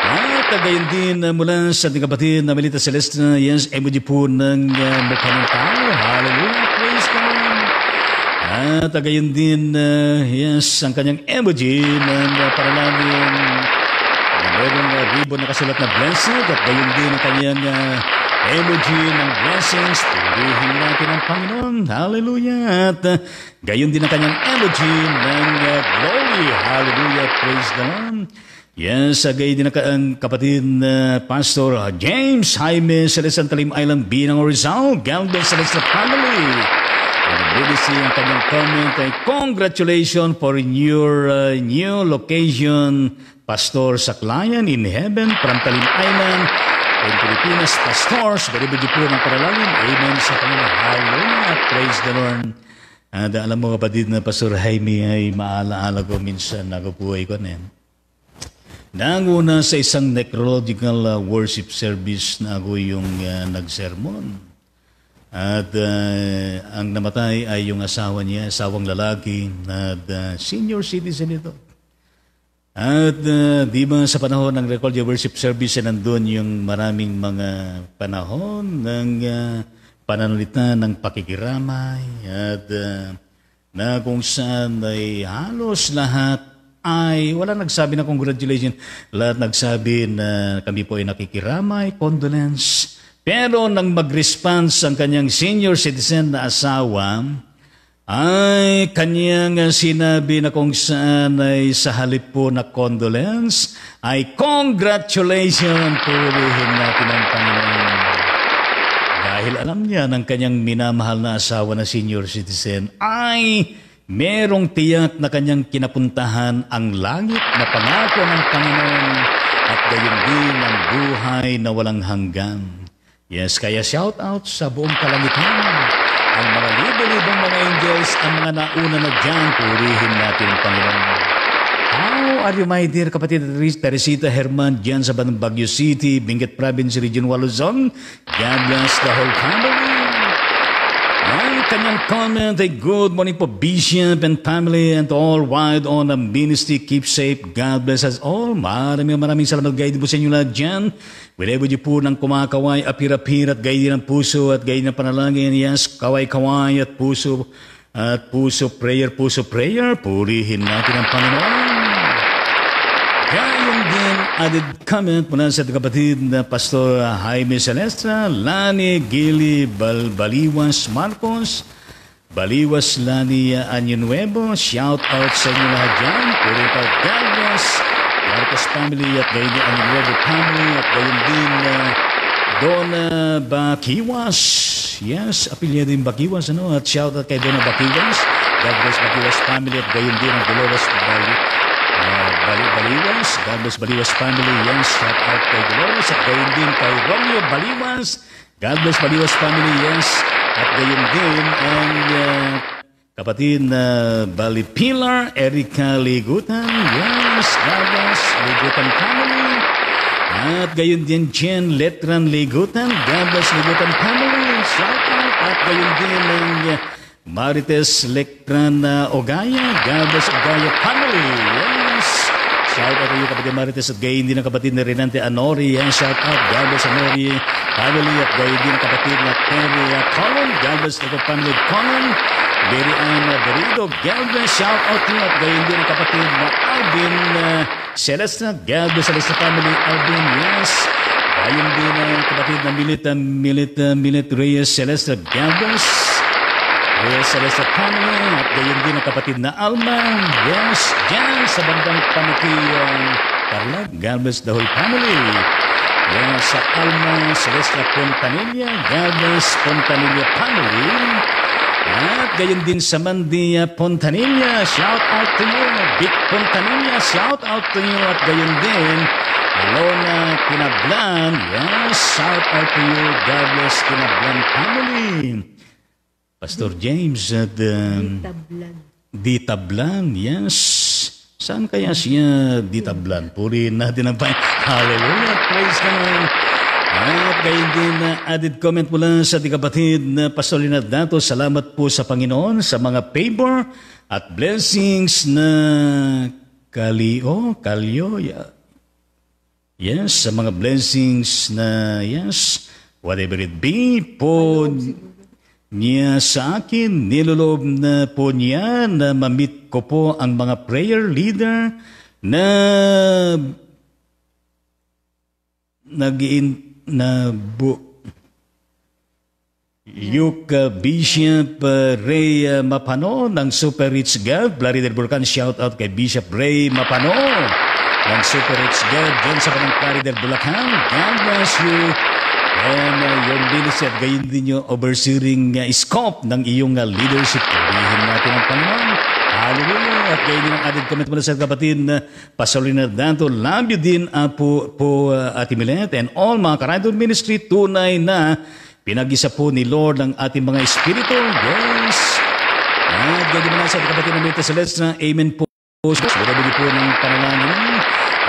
At uh, gayon din uh, mula sa ating kapatid na Melita Celeste na uh, yes, emoji po ng uh, Mekhanong Tao. Hallelujah. Praise God. At uh, gayon din, uh, yes, ang kanyang emoji ng uh, paralamin Merong uh, ribbon na kasulat na blessed at gayon din ang kanyang uh, emoji ng blessings. Turihin natin ang Panginoon. Hallelujah. At uh, ah, gayon din ang kanyang emoji ng uh, glory. Hallelujah. Praise the Lord. Yes, agay din ang kapatid na uh, Pastor James Jaime Celestial Talim Island Binang Rizal, Galvez Celestial Family. Really see ang kanyang comment. And congratulations for your uh, new location, Pastor Saklayan in Heaven from Talim Island in Pilipinas. Pastors, baribigyo po ng paralalim. Amen sa kanila. Hallelujah. Praise the Lord. At alam mo kapatid na Pastor Jaime ay maalaala ko minsan ako po ay konen. Nanguna sa isang necrological uh, worship service na ako yung uh, nagsermon. At uh, ang namatay ay yung asawa niya, asawang lalaki, at uh, senior citizen ito. At uh, di ba sa panahon ng Record Your Worship Service, eh, nandun yung maraming mga panahon ng uh, pananalita ng pakikiramay at uh, na kung saan ay halos lahat ay wala nagsabi na congratulations. Lahat nagsabi na kami po ay nakikiramay, condolence, pero nang mag-response ang kanyang senior citizen na asawa, ay kanyang sinabi na kung saan ay sa halip po na condolence, ay congratulations po pulihin natin ang Panginoon. Dahil alam niya ng kanyang minamahal na asawa na senior citizen ay merong tiyak na kanyang kinapuntahan ang langit na pangako ng Panginoon at gayon din ang buhay na walang hanggan. Yes, kaya shout out sa buong kalangitan. Ang mga libo-libong mga angels, ang mga nauna na dyan, purihin natin, Panginoon. How are you, my dear kapatid Teresita Herman, dyan sa Baguio City, Benguet Province, Region 8 Luzon? God bless the whole family kanyang comment a good morning po Bishop and family and all wide on the ministry. Keep safe. God bless us all. Maraming maraming salamat. Guide po sa inyo lahat dyan. Whenever you po ng kumakaway, apir-apir at guide ng puso at guide ng panalangin. Yes, kaway-kaway at puso at puso prayer, puso prayer. Purihin natin ang Panginoon added comment mula sa kapatid na Pastor Jaime Celestra, Lani Gili Balbaliwas Marcos, Baliwas Lani Anyonuevo, shout out sa inyo lahat dyan, Puripa Galvez, Marcos family at Lady Anyonuevo family at gayon din uh, Bakiwas, yes, apelya din Bakiwas, ano? at shout out kay Dona Bakiwas, God bless Bakiwas family at gayon din ang Dolores Bakiwas Bali Baliwans, God bless Baliwans family. Yan, shout out kay Gloria sa gayon din kay Romeo Baliwans. God bless Baliwans family. Yes, at gayon din ang uh, kapatid na uh, Bali Pilar, Erika Ligutan. Yes, God bless Ligutan family. At gayon din Jen Letran Ligutan. God bless Ligutan family. Shout out at gayon din ang uh, Marites Letran uh, Ogaya. God bless Ogaya family. Yes. Shout out you, kapatid Marites at gayon din ang kapatid ni Renante Anori. And shout out. God bless Anori. Family at gayon din ang kapatid na Terry uh, Colon. God bless ito family Colon. Very Ann Berido Galvez. Shout out to at gayon din ang kapatid na Alvin uh, Celestina. God bless Celestina family. Alvin, yes. Gayon din ang kapatid na Milita, Milita, Milita Reyes Celestina Galvez. Yes, Celeste Panaman at gayon din ang kapatid na Alma. Yes, dyan sa bandang Pamukiyan, Carla God bless the whole family. Yes, sa Alma Celeste Pontanilla, God bless Pontanilla family. At gayon din sa Mandia Pontanilla, shout out to you. Big Pontanilla, shout out to you. At gayon din, Lona Kinablan, yes, shout out to you. God bless Kinablan family. Pastor James at um, Ditablan. Ditablan, yes. Saan kaya siya ditablan? Purihin natin ang Panginoon. Hallelujah. Praise the Lord. At kayo din na uh, added comment mula sa kapatid na Pastor Linat Dato. Salamat po sa Panginoon sa mga favor at blessings na kalio, kalyo, yeah. yes, sa mga blessings na, yes, whatever it be, po, niya sa akin, niloloob na po niya na mamit ko po ang mga prayer leader na nagin na bu Yuk Bishop Ray Mapano ng Super Rich God, del Burkan, shout out kay Bishop Ray Mapano ng Super Rich God, dyan sa kanang Panang del Bulacan. God bless you. And uh, ah, yung diligent, gayon din yung overseering uh, scope ng iyong uh, leadership. Purihin natin ang Panginoon. Hallelujah. At gayon yung added comment mo sa kapatid na uh, Pasolina Danto. Love you din uh, po, po uh, Ate Milet and all mga Karaydon Ministry. Tunay na pinag-isa po ni Lord ang ating mga spiritual gifts. At gayon mo na sa kapatid na Mita Celeste na amen po. Sa gabi po ng panalangin.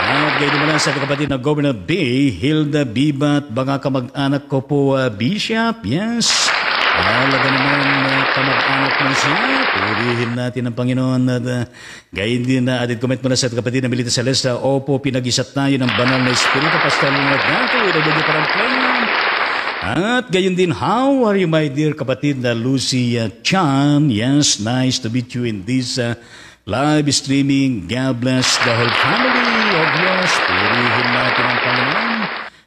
At gayon naman sa kapatid na Governor B, Hilda Bibat, mga kamag-anak ko po, uh, Bishop, yes. Talaga naman uh, kamag-anak man siya. Purihin natin ng Panginoon at uh, gayon din na uh, atin comment muna sa kapatid na Milita Celesta. Opo, pinag-isat tayo ng banal na Espiritu, Pastor Leonard Nato, Rodrigo Paramplan. At gayon din, how are you my dear kapatid na Lucy uh, Chan? Yes, nice to meet you in this uh, live streaming. God bless the whole family of Diyos. Purihin natin ang Panginoon.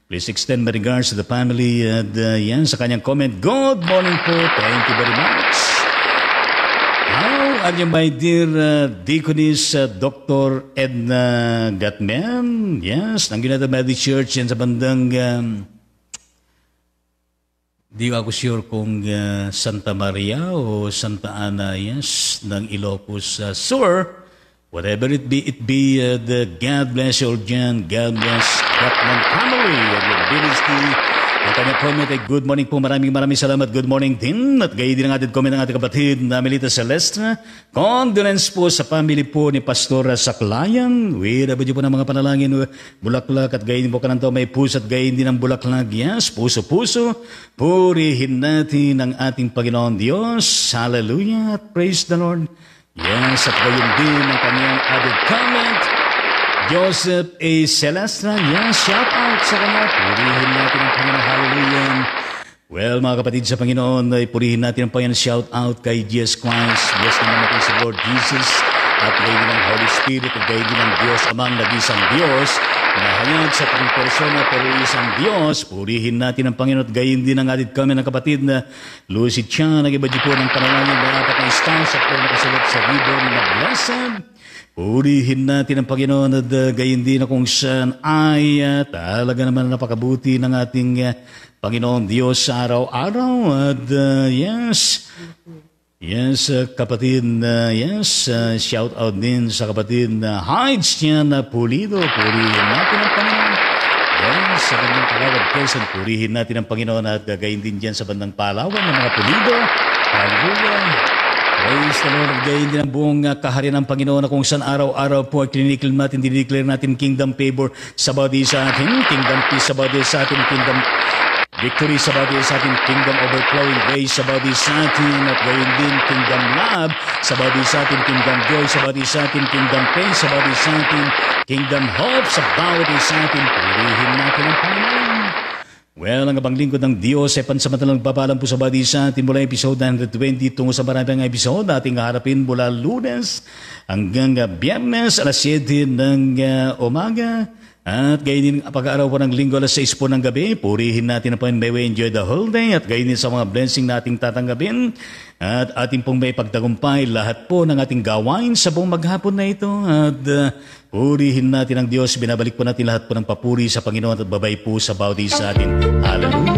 Please extend my regards to the family at uh, yan sa kanyang comment. Good morning po. Thank you very much. How are you, my dear uh, deaconess, uh, Dr. Edna Gatman? Yes, ng ginata by the church yan sa bandang um, Di ako sure kung uh, Santa Maria o Santa Ana yes, ng Ilocos uh, Sur. Whatever it be, it be uh, the God bless your Jan, God bless Batman family of your ministry. At ang comment ay good morning po. Maraming maraming salamat. Good morning din. At gayon din ang ating comment ng ating kapatid na Melita Celestra. Condolence po sa family po ni Pastora Saklayan. We rabadyo po ng mga panalangin. Bulaklak at din po ka ng may puso at gayon din ang bulaklak. Yes, puso-puso. Purihin natin ang ating Panginoon Diyos. Hallelujah. Praise the Lord. Yes, at gayon din ang kanyang added comment. Joseph A. Celestra. Yes, shout out sa kanya. Purihin natin ang Panginoon. Hallelujah. Well, mga kapatid sa Panginoon, ay purihin natin ang Panginoon. Shout out kay Jesus Christ. Yes naman natin sa Lord Jesus at gayon ng Holy Spirit at gayon ng Diyos amang nag-isang Diyos na hanyag sa taong persona pero isang Diyos. Purihin natin ang Panginoon at gayon din ang atit kami ng kapatid na Lucy Chan, nag-iba po ng panalangin ng apat na stars at po nakasalat sa video na blessed Purihin natin ang Panginoon at uh, gayon din akong kung ay uh, talaga naman napakabuti ng ating uh, Panginoon Diyos sa araw-araw. At uh, yes, yes uh, kapatid, uh, yes, uh, shout out din sa kapatid na uh, Hides niya na pulido. Purihin natin ang Panginoon. Yes, sa kanyang Palawan person, purihin natin ang Panginoon at uh, gayon din dyan sa bandang Palawan ng mga pulido. Hallelujah. Praise the Lord of din ang buong ah, kaharian ng Panginoon na kung saan araw-araw po ay clinical natin, dinideclare natin kingdom favor sa body sa atin, kingdom peace sa body sa atin, kingdom Victory sa body sa ating kingdom overflowing grace sa body sa atin at gayon din kingdom love sa body sa atin kingdom joy sa body sa atin kingdom faith sa body sa atin kingdom hope sa body sa atin purihin natin ang Panginoon Well, ang abang lingkod ng Diyos ay pansamantalang papalam po sa body sa atin mula episode 120 tungo sa maraming episode ating harapin mula lunes hanggang ah, biyernes alas 7 ng uh, umaga at gayon din pag-araw po ng linggo alas 6 po ng gabi, purihin natin ang Panginoon. May we enjoy the whole day at gayon din sa mga blessing nating tatanggapin. At ating pong may pagtagumpay lahat po ng ating gawain sa buong maghapon na ito. At uh, purihin natin ang Diyos. Binabalik po natin lahat po ng papuri sa Panginoon at babay po sa bawdi sa atin. Hallelujah!